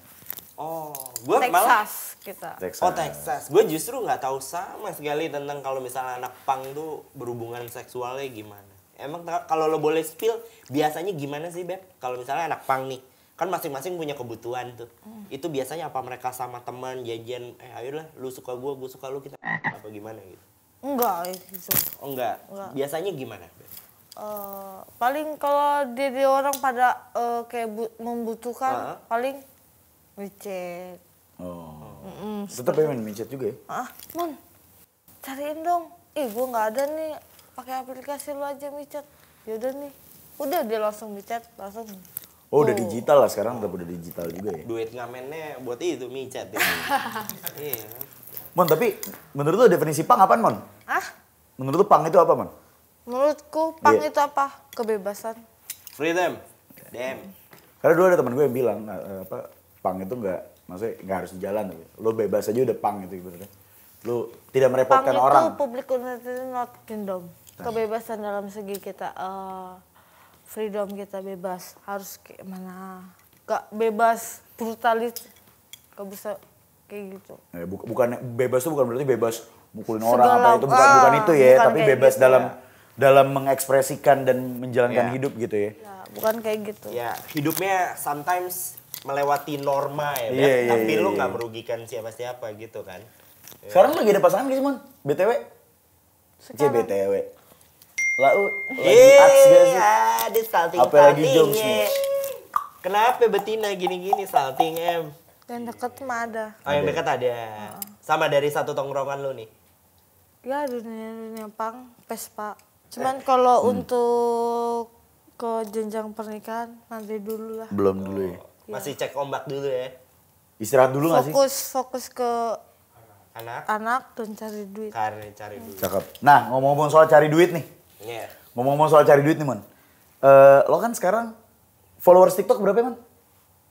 Oh, gue malah kita. Texas. Oh Texas, gue justru nggak tahu sama sekali tentang kalau misalnya anak pang tuh berhubungan seksualnya gimana emang kalau lo boleh spill biasanya gimana sih beb kalau misalnya anak pang nih kan masing-masing punya kebutuhan tuh hmm. itu biasanya apa mereka sama teman jajan eh ayolah lu suka gua gua suka lu kita apa gimana gitu enggak oh, enggak. enggak biasanya gimana beb? Uh, paling kalau dia orang pada uh, kayak bu- membutuhkan uh -huh. paling micet oh mm -mm, tetap pengen micet juga ya ah mon cariin dong ih gua nggak ada nih pakai aplikasi lu aja micat yaudah nih udah dia langsung micat langsung Oh, udah digital lah sekarang udah udah digital juga ya. Duit ngamennya buat itu micat. Ya. Iya. Mon, tapi menurut lu definisi pang apa, Mon? Ah? Menurut lu pang itu apa, Mon? Menurutku pang yeah. itu apa? Kebebasan. Freedom. Damn. Karena dulu ada teman gue yang bilang eh, apa pang itu nggak maksudnya nggak harus jalan tapi gitu. lu bebas aja udah pang itu gitu lo tidak merepotkan orang. Pang itu public not kingdom kebebasan kebebasan dalam segi kita uh, freedom kita bebas harus kayak mana gak bebas brutalis gak bisa kayak gitu eh, bukan bebas tuh bukan berarti bebas mukulin Segala, orang apa itu bukan ah, bukan itu ya bukan tapi bebas gitu dalam ya. dalam mengekspresikan dan menjalankan ya. hidup gitu ya. ya bukan kayak gitu ya hidupnya sometimes melewati norma ya yeah, iya, iya, yeah, tapi yeah, lu iya. nggak yeah. merugikan siapa siapa gitu kan sekarang lagi ada pasangan gak gitu, sih mon btw Sekarang. BTW. Lau lagi iya, aks gak sih? Ada salting Apalagi jokes nih. Kenapa betina gini-gini salting em? Yang deket mah ada. Oh yang deket ada. Sama dari satu tongkrongan lu nih? Ya dunia dunia pang, pespa. Cuman kalau hmm. untuk ke jenjang pernikahan nanti dulu lah. Belum dulu ya. Iya. Masih cek ombak dulu ya. Istirahat dulu nggak sih? Fokus fokus ke anak anak dan cari duit. Karena cari duit. Cakep. Nah ngomong-ngomong soal cari duit nih Iya. mau ngomong yeah. soal cari duit nih, Mon. Uh, lo kan sekarang followers TikTok berapa Mon?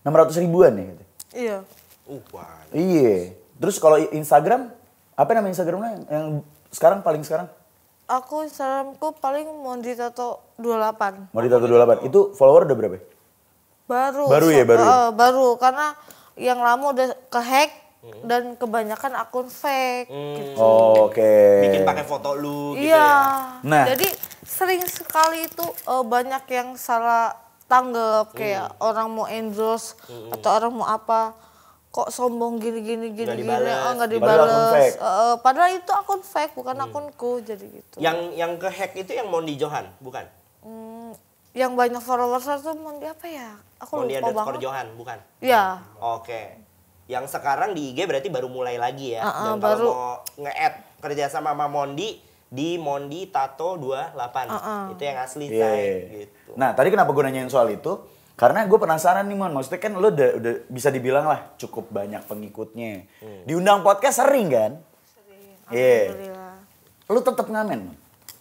600 ribuan ya? Gitu. Iya. Uh, Iya. Terus kalau Instagram, apa nama Instagramnya yang, yang sekarang paling sekarang? Aku Instagramku paling Monditato 28. Monditato 28. Itu follower udah berapa? Baru. Baru ya, baru. Uh, baru karena yang lama udah kehack Hmm. dan kebanyakan akun fake hmm. gitu. Oh, Oke. Okay. Bikin pakai foto lu gitu iya. ya. Nah. Jadi sering sekali itu uh, banyak yang salah tanggap hmm. kayak orang mau endorse hmm. atau orang mau apa kok sombong gini gini gini gini oh nggak dibales padahal, eh, padahal itu akun fake bukan hmm. akunku jadi gitu yang yang ke hack itu yang Mondi Johan bukan hmm, yang banyak followers itu Mondi apa ya aku Mondi lupa banget Johan bukan ya oke okay yang sekarang di IG berarti baru mulai lagi ya. Uh -uh, Dan kalau baru... mau nge-add kerja sama sama Mondi di Mondi Tato 28. Uh -uh. Itu yang asli yeah. Iya, iya. gitu. Nah, tadi kenapa gue nanyain soal itu? Karena gue penasaran nih Mon, maksudnya kan lo udah, udah bisa dibilang lah cukup banyak pengikutnya. Hmm. Diundang podcast sering kan? Sering, Iya. Yeah. Lo tetap ngamen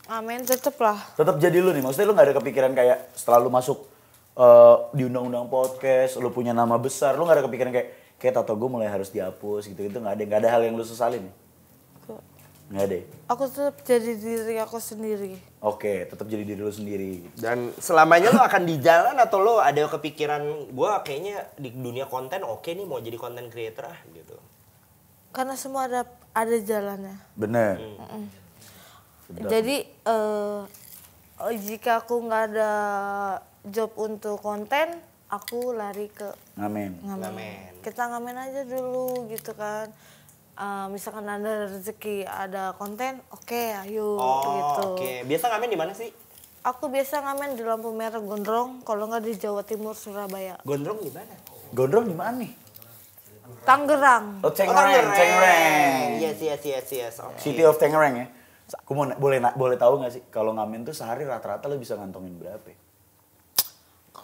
Ngamen tetep lah. Tetap jadi lo nih, maksudnya lo gak ada kepikiran kayak setelah lo masuk uh, eh, di undang-undang podcast, lo punya nama besar, lo gak ada kepikiran kayak kayak tato gue mulai harus dihapus gitu gitu nggak ada nggak ada hal yang lu sesalin nggak ada aku tetap jadi diri aku sendiri oke okay, tetap jadi diri lu sendiri dan selamanya lu akan di jalan atau lu ada kepikiran gue kayaknya di dunia konten oke okay nih mau jadi konten creator ah gitu karena semua ada ada jalannya benar hmm. mm. jadi uh, jika aku nggak ada job untuk konten aku lari ke ngamen. ngamen. ngamen. Kita ngamen aja dulu gitu kan. Uh, misalkan ada rezeki, ada konten, oke okay, ayo oh, gitu. Oke, okay. biasa ngamen di mana sih? Aku biasa ngamen di Lampu Merah Gondrong, kalau nggak di Jawa Timur Surabaya. Gondrong di mana? Gondrong di mana nih? Tangerang. Oh, Tangerang, oh, Tangerang. Yes, yes, yes, yes. Okay. City of Tangerang ya. Aku mau boleh boleh tahu nggak sih kalau ngamen tuh sehari rata-rata lo bisa ngantongin berapa? Ya?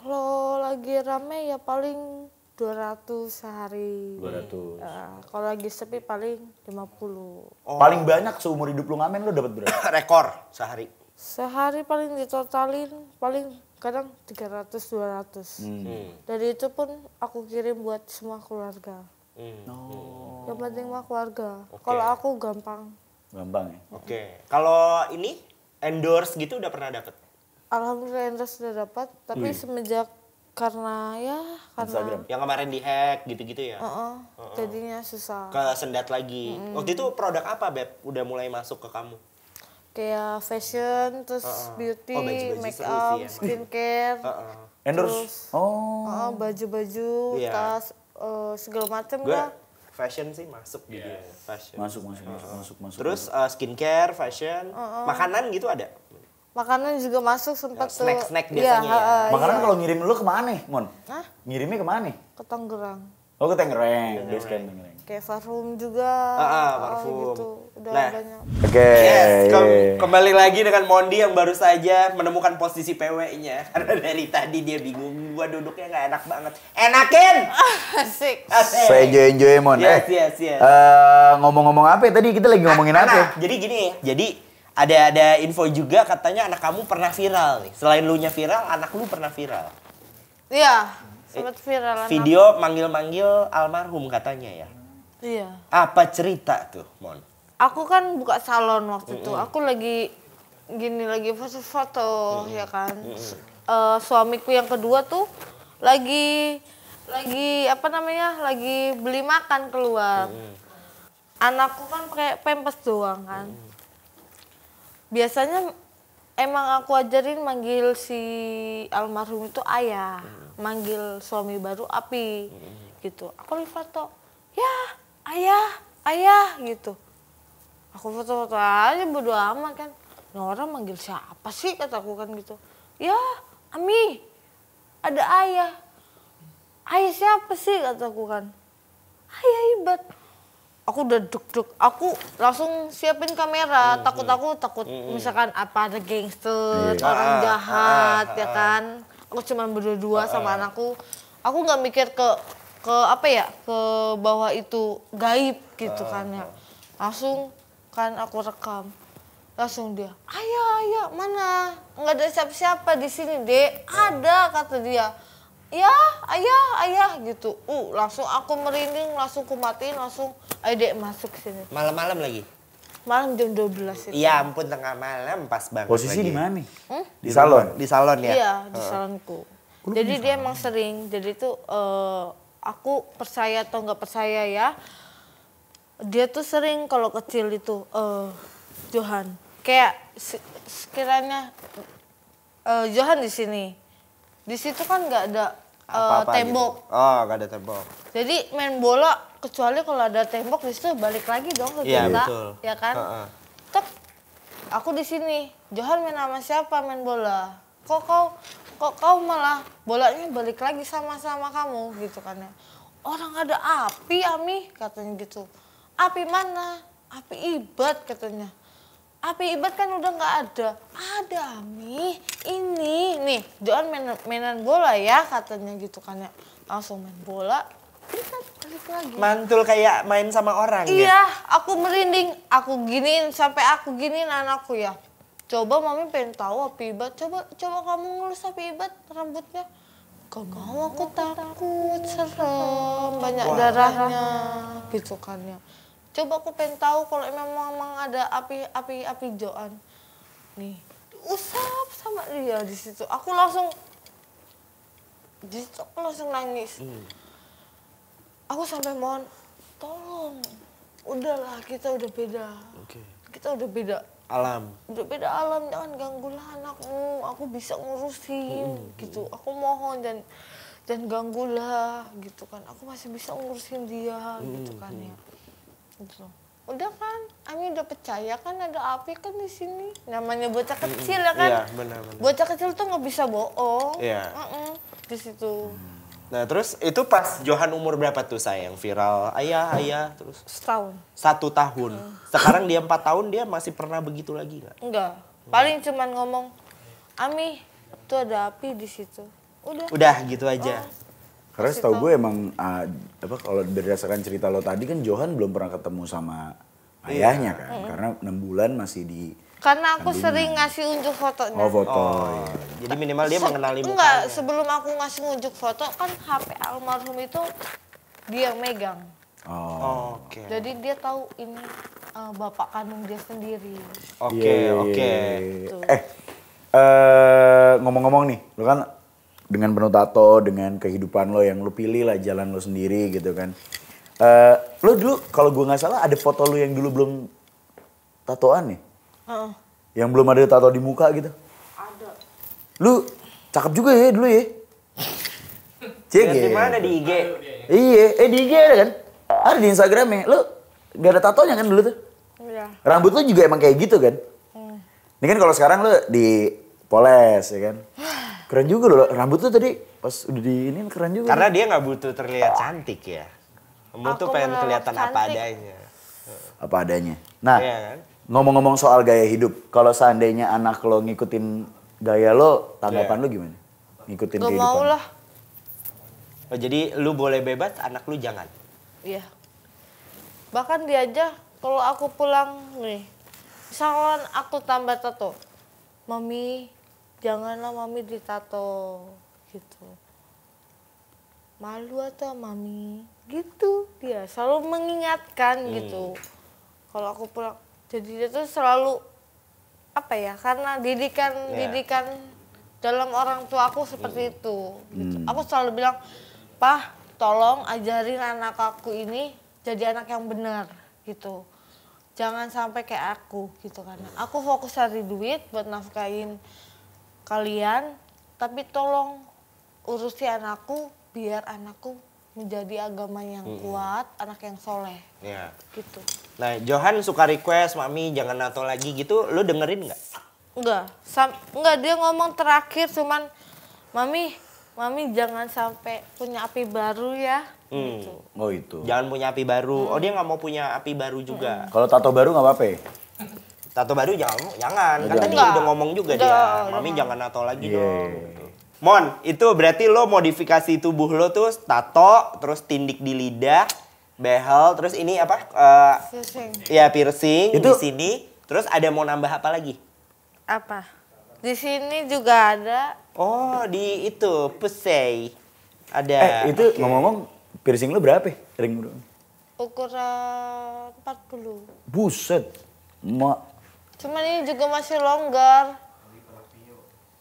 kalau lagi rame ya paling 200 sehari. 200. Uh, iya, kalau lagi sepi paling 50. Oh. Paling banyak seumur hidup lu ngamen lu dapat berapa? Rekor sehari. Sehari paling ditotalin paling kadang 300 200. Hmm. hmm. Dari itu pun aku kirim buat semua keluarga. Hmm. Oh. Yang penting mah keluarga. Okay. Kalau aku gampang. Gampang ya. Oke. Okay. Kalau ini endorse gitu udah pernah dapet? alhamdulillah Endra sudah dapat tapi hmm. semenjak karena ya karena Instagram yang kemarin dihack gitu-gitu ya uh -uh, uh -uh. jadinya susah ke sendat lagi mm. waktu itu produk apa beb udah mulai masuk ke kamu kayak fashion terus uh -uh. beauty ya, oh, make up ya. skincare uh -uh. endorse oh uh, baju-baju yeah. tas uh, segala macam lah fashion sih masuk gitu iya. ya fashion masuk masuk uh masuk masuk masuk terus uh, skincare fashion uh -uh. makanan gitu ada Makanan juga masuk sempat tuh. Snack snack iya, biasanya. ya, ya. Makanan iya. kalau ngirim lu kemana nih, Mon? Hah? Ngirimnya kemana? Ke Tangerang. Oh ke Tangerang, base camp Tangerang. Kayak parfum juga. Ah, ah parfum Oh, gitu. Udah nah. banyak. Oke. Okay. Yes, iya, Kem iya, kembali lagi dengan Mondi yang baru saja menemukan posisi PW-nya. Karena dari tadi dia bingung, gua duduknya nggak enak banget. Enakin! Asik. Asik. Saya enjoy enjoy Mon. Yes, eh, yes, yes. Uh, ngomong-ngomong apa ya? Tadi kita lagi ngomongin nah, apa? ya? Nah, jadi gini, jadi ada ada info juga katanya anak kamu pernah viral nih. Selain lu nya viral, anak lu pernah viral. Iya, eh, sempat viral. Video manggil-manggil almarhum katanya ya. Iya. Apa cerita tuh, Mon? Aku kan buka salon waktu mm -mm. itu. Aku lagi gini lagi foto-foto mm -mm. ya kan. Mm -mm. Uh, suamiku yang kedua tuh lagi lagi apa namanya? Lagi beli makan keluar. Mm -mm. Anakku kan pakai pempes doang kan. Mm -mm biasanya emang aku ajarin manggil si almarhum itu ayah hmm. manggil suami baru api hmm. gitu aku lihat foto ya ayah ayah gitu aku foto-foto aja bodo amat kan nah, orang manggil siapa sih kataku kan gitu ya Ami ada ayah ayah siapa sih kataku kan ayah ibat aku udah duk-duk, aku langsung siapin kamera, hmm, takut hmm. aku takut hmm, hmm, misalkan apa ada gangster, iya. orang ah, ah, jahat ah, ya ah, kan. Aku cuma berdua ah, sama anakku. Aku nggak mikir ke ke apa ya, ke bawah itu gaib gitu kan ya. Langsung kan aku rekam. Langsung dia, "Ayah, ayah, mana? Nggak ada siapa-siapa di sini, Dek." "Ada," kata dia. Iya ayah, ayah gitu. Uh, langsung aku merinding, langsung kumatiin, langsung adek masuk masuk sini. Malam-malam lagi? Malam jam 12 itu. Iya ampun tengah malam pas banget Posisi lagi. di mana nih? Hmm? Di salon? Di salon ya? Iya, di salonku. jadi dia emang sering, jadi tuh uh, aku percaya atau nggak percaya ya. Dia tuh sering kalau kecil itu, uh, Johan. Kayak sekiranya uh, Johan di sini. Di situ kan nggak ada Eh, apa -apa gitu. tembok. Gitu. Oh, gak ada tembok. Jadi main bola kecuali kalau ada tembok di situ balik lagi dong ke Iya, betul. Ya kan? Uh -uh. Tep, aku di sini. Johan main sama siapa main bola? Kok kau kok kau malah bolanya balik lagi sama-sama kamu gitu kan ya. Orang ada api, Ami, katanya gitu. Api mana? Api ibat katanya. Api Ibat kan udah nggak ada. Ada Ami, ini nih jangan main, mainan bola ya katanya gitu kan ya. Langsung main bola, balik lagi. Mantul kayak main sama orang iya, ya? Iya, aku merinding, aku giniin sampai aku giniin anakku ya. Coba mami pengen tahu Api Ibat, coba coba kamu ngurus Api Ibat rambutnya. Kok mau aku takut, serem, banyak Wah. darahnya gitu kan ya coba aku pengen tahu kalau memang, memang ada api api api joan nih usap sama dia di situ aku langsung di situ aku langsung nangis hmm. aku sampai mohon tolong udahlah kita udah beda okay. kita udah beda alam udah beda alam jangan ganggu lah anakmu aku bisa ngurusin hmm. hmm, hmm. gitu aku mohon dan dan lah, gitu kan aku masih bisa ngurusin dia hmm. gitu hmm, kan ya gitu udah kan Ami udah percaya kan ada api kan di sini namanya bocah kecil ya kan iya, benar, benar. bocah kecil tuh nggak bisa bohong iya. uh -uh, di situ hmm. nah terus itu pas Johan umur berapa tuh sayang viral ayah ayah terus setahun satu tahun sekarang dia empat tahun dia masih pernah begitu lagi nggak enggak paling cuman ngomong Ami tuh ada api di situ udah udah gitu aja oh karena setahu gue emang uh, apa kalau berdasarkan cerita lo tadi kan Johan belum pernah ketemu sama iya. ayahnya kan -hmm. karena enam bulan masih di karena aku kandungan. sering ngasih unjuk foto. Oh, foto. Oh, iya. Jadi minimal dia Se mengenali mukanya. Enggak, sebelum aku ngasih unjuk foto kan HP almarhum itu dia megang. Oh. Oke. Okay. Jadi dia tahu ini uh, bapak kandung dia sendiri. Oke, okay, iya, iya, oke. Okay. Eh, ngomong eh, ngomong-ngomong nih, lu kan dengan penuh tato, dengan kehidupan lo yang lo pilih lah jalan lo sendiri gitu kan. Uh, lo dulu kalau gue nggak salah ada foto lo yang dulu belum tatoan nih. Uh -uh. Yang belum ada tato di muka gitu. Ada. lo cakep juga ya dulu ya. Cek Di mana di IG? Iya, eh di IG ada kan? Ada di Instagram ya. lo gak ada tatonya kan dulu tuh? Iya. Rambut lo juga emang kayak gitu kan? Hmm. Ini kan kalau sekarang lo di poles ya kan? Keren juga loh rambut tuh tadi pas udah di ini keren juga. Karena dia nggak butuh terlihat cantik ya. Kamu tuh pengen kelihatan cantik. apa adanya. Apa adanya. Nah, iya kan? ngomong-ngomong soal gaya hidup, kalau seandainya anak lo ngikutin gaya lo, tanggapan yeah. lo gimana? Ngikutin gak kehidupan. mau lah. Oh, jadi lu boleh bebas, anak lu jangan. Iya. Bahkan dia aja kalau aku pulang nih, misalkan aku tambah tato, mami janganlah mami ditato gitu malu atau mami gitu dia selalu mengingatkan hmm. gitu kalau aku pulang jadi dia tuh selalu apa ya karena didikan yeah. didikan dalam orang tua aku seperti hmm. itu gitu. Hmm. aku selalu bilang pah tolong ajarin anak aku ini jadi anak yang benar gitu jangan sampai kayak aku gitu karena aku fokus cari duit buat nafkain kalian, tapi tolong urusi anakku biar anakku menjadi agama yang hmm. kuat, anak yang soleh. Iya. Gitu. Nah, Johan suka request, Mami jangan nato lagi gitu, lu dengerin nggak? Enggak. Sam enggak, dia ngomong terakhir cuman, Mami, Mami jangan sampai punya api baru ya. Hmm. Gitu. Oh itu. Jangan punya api baru. Oh, hmm. Oh dia nggak mau punya api baru juga. Hmm. Kalau tato baru nggak apa-apa ya? Tato baru jangan, jangan. Kan tadi udah ngomong juga dia, Mami jangan tato lagi iya. dong. Mon, itu berarti lo modifikasi tubuh lo tuh tato, terus tindik di lidah, behel, terus ini apa? Eh, piercing. Ya piercing di sini. Terus ada mau nambah apa lagi? Apa? Di sini juga ada. Oh, di itu pesei Ada. Eh, itu ngomong-ngomong piercing lo berapa? Ya? Ring Ukuran 40. Buset. Ma Cuman ini juga masih longgar.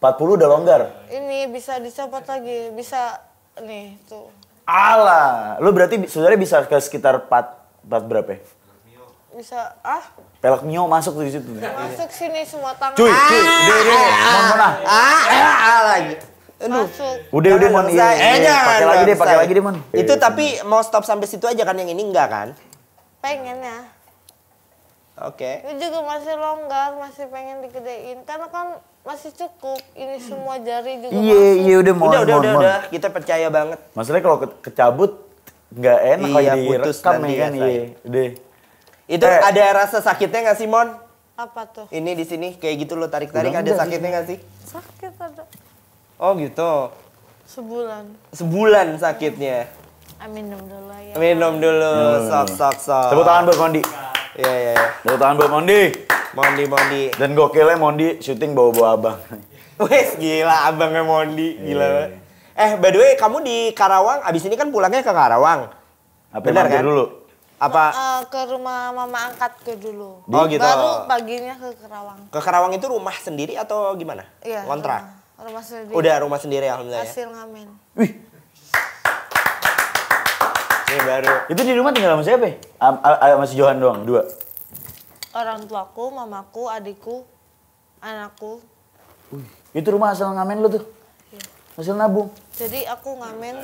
40 udah longgar? Ini bisa dicopot lagi, bisa nih tuh. Alah, lu berarti sebenarnya bisa ke sekitar 4, 4 berapa ya? Bisa, ah? Pelak mio masuk tuh di situ. Masuk sini semua tangan. Cuy, cuy, ah! udah, udah, mau ah, ah, ah, ah, lagi. Aduh. Masuk. Udah, udah, Mon. Iya, eh, iya. iya. Pakai lagi deh, pakai lagi deh, Mon. Itu tapi mau stop sampai situ aja kan yang ini enggak kan? Pengen ya. Oke. Okay. Itu juga masih longgar, masih pengen digedein karena kan masih cukup ini semua jari juga. Iya, iya udah mau. Udah, udah, udah, udah, kita percaya banget. Maksudnya kalau ke kecabut nggak enak iya, kalau kan ya kan, iya. Udah. Itu eh. ada rasa sakitnya nggak sih, Mon? Apa tuh? Ini di sini kayak gitu lo tarik-tarik ada sakitnya nggak sih? Sakit ada. Oh gitu. Sebulan. Sebulan sakitnya. Ya. Minum dulu ya. Minum dulu, sok sok sok. Tepuk tangan buat Kondi. Iya, iya, iya. Tepuk tangan buat Mondi. Mondi, Mondi. Dan gokilnya Mondi syuting bawa-bawa abang. Wes gila abangnya Mondi, iya, gila. banget. Iya, iya. Eh, by the way, kamu di Karawang, abis ini kan pulangnya ke Karawang. Apa Benar kan? dulu? Apa? Eh, ke rumah mama angkat ke dulu. Oh gitu. Baru paginya ke Karawang. Ke Karawang itu rumah sendiri atau gimana? Iya. Kontrak? Rumah, rumah sendiri. Udah rumah sendiri alhamdulillah ya. Hasil ngamen. Wih, ini baru. Itu di rumah tinggal sama siapa? Ada masih Johan doang, dua. Orang tuaku, mamaku, adikku, anakku. Uy, itu rumah asal ngamen lu tuh? Iya. Hasil nabung? Jadi aku ngamen,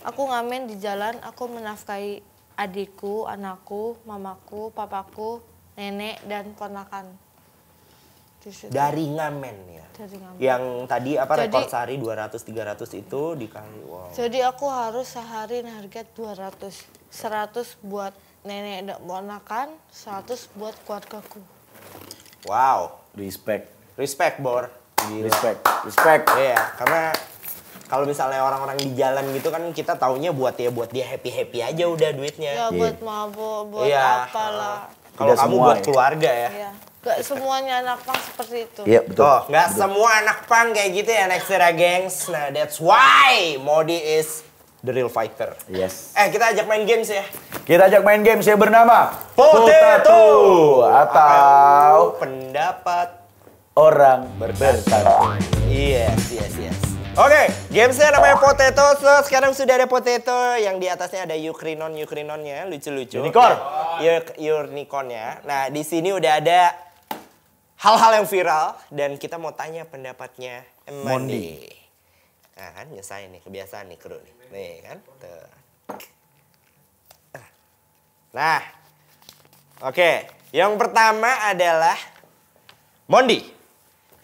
aku ngamen di jalan, aku menafkahi adikku, anakku, mamaku, papaku, nenek, dan ponakan dari ngamen ya. Dari ngamen. Yang tadi apa jadi, rekor sehari 200 300 itu dikali wow. Jadi aku harus sehari harga 200. 100 buat nenek dan ponakan, 100 buat keluargaku. Wow, respect. Respect, Bor. Gila. Respect. Respect. Iya, yeah, karena kalau misalnya orang-orang di jalan gitu kan kita taunya buat ya buat dia happy-happy aja udah duitnya. Ya yeah. buat iya. mabuk, buat yeah. apalah. Kalau kamu buat ya. keluarga ya. Yeah Gak semuanya anak pang seperti itu. Iya betul. Oh, gak betul. semua anak pang kayak gitu ya Nextera gengs. Nah that's why Modi is the real fighter. Yes. Eh kita ajak main games ya. Kita ajak main games yang bernama Potato atau pendapat orang bertarung. Yes, yes, yes. Oke, okay, gamesnya namanya Potato. So, sekarang sudah ada Potato yang di atasnya ada Ukrinon, Ukrinonnya lucu-lucu. Unicorn. Nah, Unicorn ya. Nah, di sini udah ada hal-hal yang viral dan kita mau tanya pendapatnya Mondi. Nah kan nyesai nih kebiasaan nih kru nih. Nih kan. Tuh. Nah. Oke, okay. yang pertama adalah Mondi.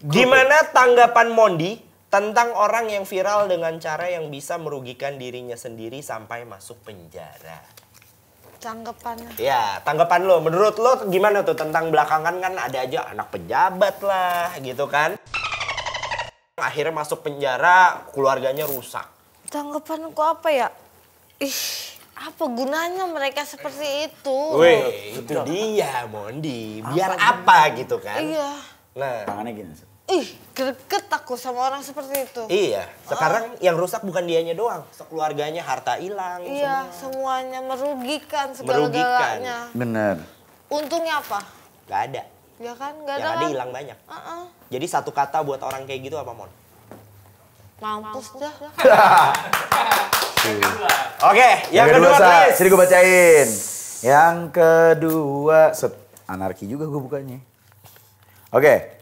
Gimana tanggapan Mondi tentang orang yang viral dengan cara yang bisa merugikan dirinya sendiri sampai masuk penjara? Tanggapan. Ya, tanggapan lo. Menurut lo gimana tuh tentang belakangan kan ada aja anak pejabat lah gitu kan. Akhirnya masuk penjara, keluarganya rusak. Tanggapan ku apa ya? Ih, apa gunanya mereka seperti itu? Wih, itu dia Mondi. Biar apa, apa gitu kan? Iya. Nah, tangannya gini. Ih, greget aku sama orang seperti itu. Iya, sekarang ah. yang rusak bukan dianya doang, sekeluarganya harta hilang. Iya, semua. semuanya merugikan segala-galanya. Bener. Untungnya apa? Gak ada. Ya kan, gak ya, ada. Yang ada hilang banyak. Uh -uh. Jadi satu kata buat orang kayak gitu apa mon? Mampus dah. Oke, yang, yang kedua, kedua please. Sini gue bacain. Yang kedua, set, anarki juga gue bukanya. Oke, okay.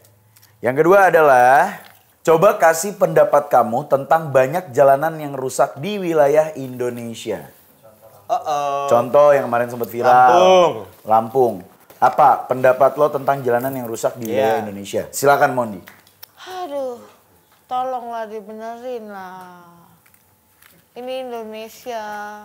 Yang kedua adalah coba kasih pendapat kamu tentang banyak jalanan yang rusak di wilayah Indonesia. Uh -oh. Contoh yang kemarin sempat viral. Lampung. Lampung. Apa pendapat lo tentang jalanan yang rusak di yeah. wilayah iya. Indonesia? Silakan Mondi. Aduh, tolonglah dibenerin lah. Ini Indonesia.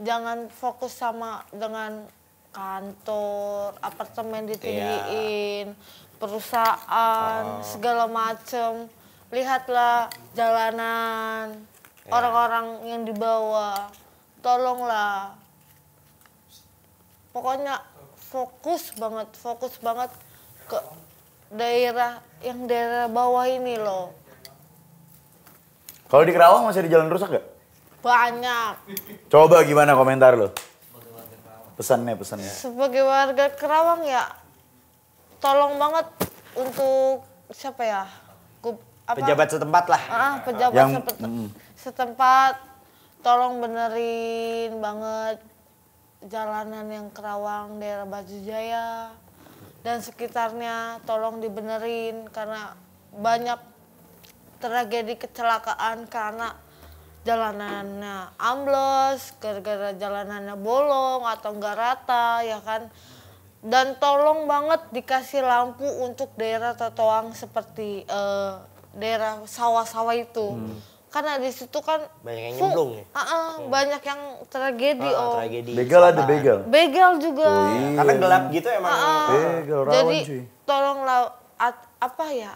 Jangan fokus sama dengan kantor, apartemen iya. ditinggiin. Yeah perusahaan oh. segala macem lihatlah jalanan ya. orang-orang yeah. yang dibawa tolonglah pokoknya fokus banget fokus banget ke daerah yang daerah bawah ini loh kalau di Kerawang masih di jalan rusak gak? Banyak. Coba gimana komentar lo? Pesannya, pesannya. Sebagai warga Kerawang ya tolong banget untuk siapa ya? Gub, apa? Pejabat setempat lah. Ah, ah pejabat yang, setempat, mm. setempat tolong benerin banget jalanan yang Kerawang daerah Batu Jaya dan sekitarnya tolong dibenerin karena banyak tragedi kecelakaan karena jalanannya ambles, gara-gara jalanannya bolong atau enggak rata ya kan dan tolong banget dikasih lampu untuk daerah Tatoang seperti uh, daerah sawah-sawah itu. Hmm. Karena di situ kan banyak yang nyemplung ya. Uh -uh, hmm. banyak yang tragedi uh, oh. Tragedi. Begal ada begal. Begal juga. Oh, iya. Karena gelap gitu emang. Uh -uh. Begal rawan Jadi cuy. tolonglah apa ya?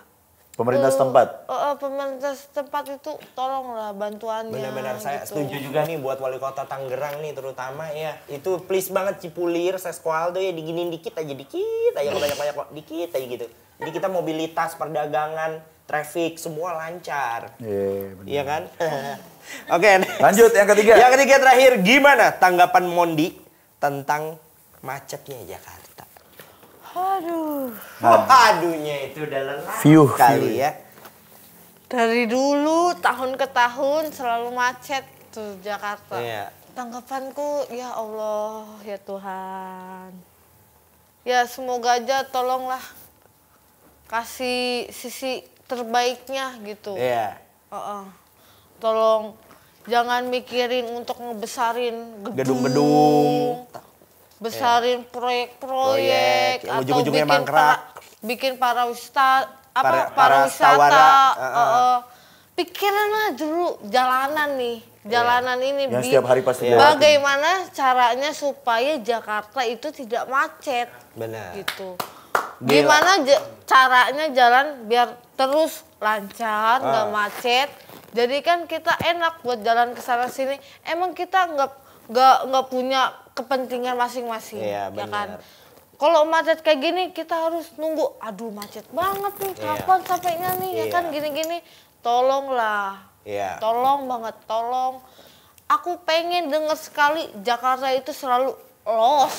Pemerintah setempat. Uh, uh, pemerintah setempat itu tolonglah bantuannya. Benar-benar saya gitu. setuju juga nih buat wali kota Tangerang nih terutama ya itu please banget Cipulir, Seskual tuh ya diginin dikit aja dikit aja banyak-banyak dikit aja gitu. Jadi kita mobilitas, perdagangan, traffic semua lancar. Iya yeah, Iya kan? Oke. Okay, Lanjut yang ketiga. Yang ketiga terakhir gimana tanggapan Mondi tentang macetnya Jakarta? Aduh. Nah, aduhnya itu udah lelah view, sekali view. ya. Dari dulu tahun ke tahun selalu macet tuh Jakarta. Iya. Tanggapanku ya Allah, ya Tuhan. Ya semoga aja tolonglah kasih sisi terbaiknya gitu. Iya. Uh -uh. Tolong jangan mikirin untuk ngebesarin gedung-gedung besarin proyek-proyek atau ujung bikin Para, bikin para wisata apa para, para wisata uh, uh. Uh, uh, uh. lah dulu jalanan nih iya. jalanan yeah. ini yang di, setiap hari pasti yeah. bagaimana caranya supaya Jakarta itu tidak macet benar gitu Gila. gimana caranya jalan biar terus lancar ah. nggak uh. macet jadi kan kita enak buat jalan ke sana sini emang kita nggak nggak nggak punya kepentingan masing-masing iya, ya kan kalau macet kayak gini kita harus nunggu aduh macet banget nih iya. kapan iya. sampainya nih iya. ya kan iya. gini-gini tolonglah iya. tolong banget tolong aku pengen denger sekali Jakarta itu selalu los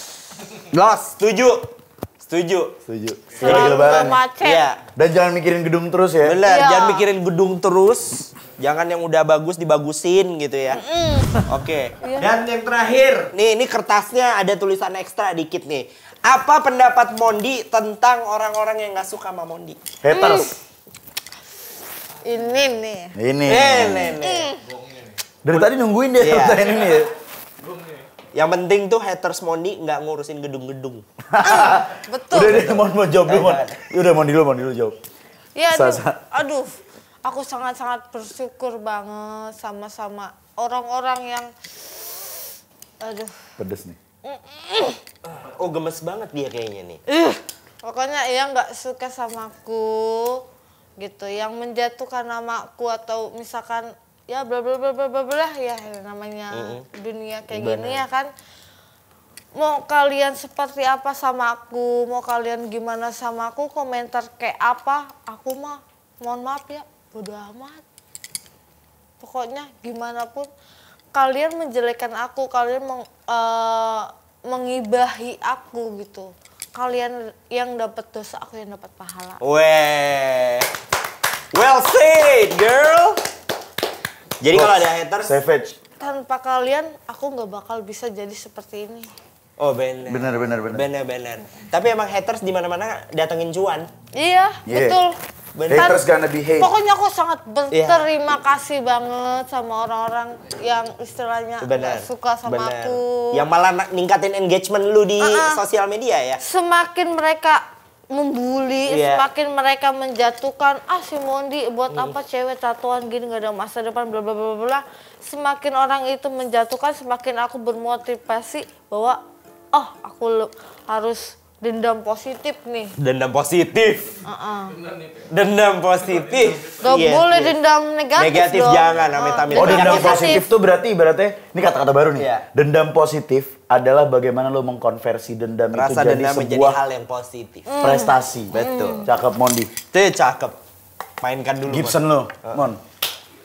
los tujuh. Setuju. Setuju. Segera lebaran. Iya. Dan jangan mikirin gedung terus ya. Benar, iya. jangan mikirin gedung terus. Jangan yang udah bagus dibagusin gitu ya. Mm. Oke. Okay. Iya. Dan yang terakhir, nih ini kertasnya ada tulisan ekstra dikit nih. Apa pendapat Mondi tentang orang-orang yang nggak suka sama Mondi? Haters. Mm. Ini nih. Ini. Ini. Nih. Mm. Dari tadi nungguin dia yeah. ini ya. Yang penting tuh haters Mondi nggak ngurusin gedung-gedung. Ah, betul. Udah deh, mau mau jawab dulu, Udah, Mondi dulu, Mondi dulu jawab. Iya, aduh, aduh. Aku sangat-sangat bersyukur banget sama-sama orang-orang yang... Aduh. Pedes nih. Oh, gemes banget dia kayaknya nih. Uh, pokoknya ia nggak suka sama aku gitu yang menjatuhkan nama aku atau misalkan ya bla bla bla bla bla, bla ya namanya mm -hmm. dunia kayak Bener. gini ya kan mau kalian seperti apa sama aku mau kalian gimana sama aku komentar kayak apa aku mah mohon maaf ya bodo amat pokoknya gimana pun kalian menjelekkan aku kalian meng, uh, mengibahi aku gitu kalian yang dapat dosa aku yang dapat pahala weh well said girl jadi kalau ada haters savage. Tanpa kalian aku nggak bakal bisa jadi seperti ini. Oh benar. Benar benar benar. Benar benar. Tapi emang haters di mana-mana datengin cuan. Iya, yeah. betul. Bener. Haters kan gonna be hate. Pokoknya aku sangat iya. berterima yeah. kasih banget sama orang-orang yang istilahnya Bener. suka sama Bener. aku. Yang malah ningkatin engagement lu di uh -uh. sosial media ya. Semakin mereka membuli, yeah. semakin mereka menjatuhkan ah si Mondi buat hmm. apa cewek tatoan gini nggak ada masa depan bla bla bla bla semakin orang itu menjatuhkan semakin aku bermotivasi bahwa oh aku harus dendam positif nih dendam positif uh -uh. dendam positif gak yes, iya boleh yes. dendam negatif negatif dong. jangan ah. amit amit oh dendam negatif. positif tuh berarti berarti ini kata kata baru nih yeah. dendam positif adalah bagaimana lo mengkonversi dendam Rasa itu jadi dendam sebuah menjadi hal yang positif. Hmm. Prestasi. Mm. Betul. Cakep Mondi. Itu cakep. Mainkan dulu. Gibson Mon. lo, uh. Mon.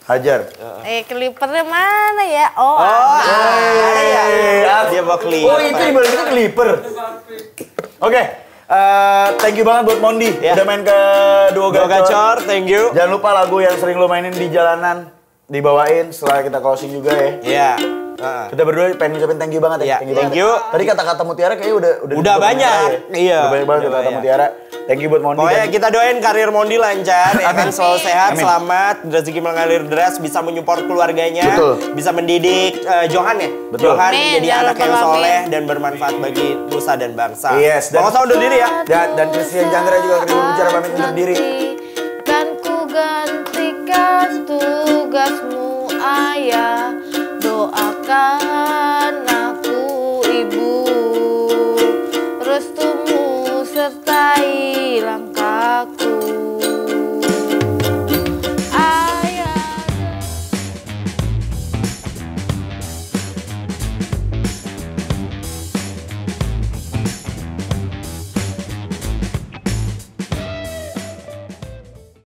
Hajar. Uh. Eh, klipernya mana ya? Oh, oh ada ah. ya. Eh, eh, eh, dia mau Oh, itu ibaratnya Clipper. Oke. Okay. Uh, thank you banget buat Mondi yeah. udah main ke Duo Gacor. Gacor. Thank you. Jangan lupa lagu yang sering lo mainin di jalanan dibawain setelah kita closing juga ya. Iya. Yeah. Uh. Kita berdua pengen ngucapin thank you banget ya. Yeah, thank you. Thank you. Tadi kata-kata mutiara kayaknya udah udah, udah banyak. Ya. Iya. Udah banyak banget kata-kata mutiara. Thank you buat Mondi. Pokoknya kita doain karir Mondi lancar, ya kan selalu sehat, Amin. selamat, rezeki mengalir deras, bisa menyupport keluarganya, Betul. bisa mendidik uh, Johan ya. Betul. Johan Amin. jadi anak yang soleh dan bermanfaat bagi nusa dan bangsa. Yes. Dan, Bangsa undur diri ya. Dan, dan Christian Chandra juga kirim bicara pamit undur diri. Kan ku gantikan tugasmu ayah doakan aku ibu restumu sertai langkahku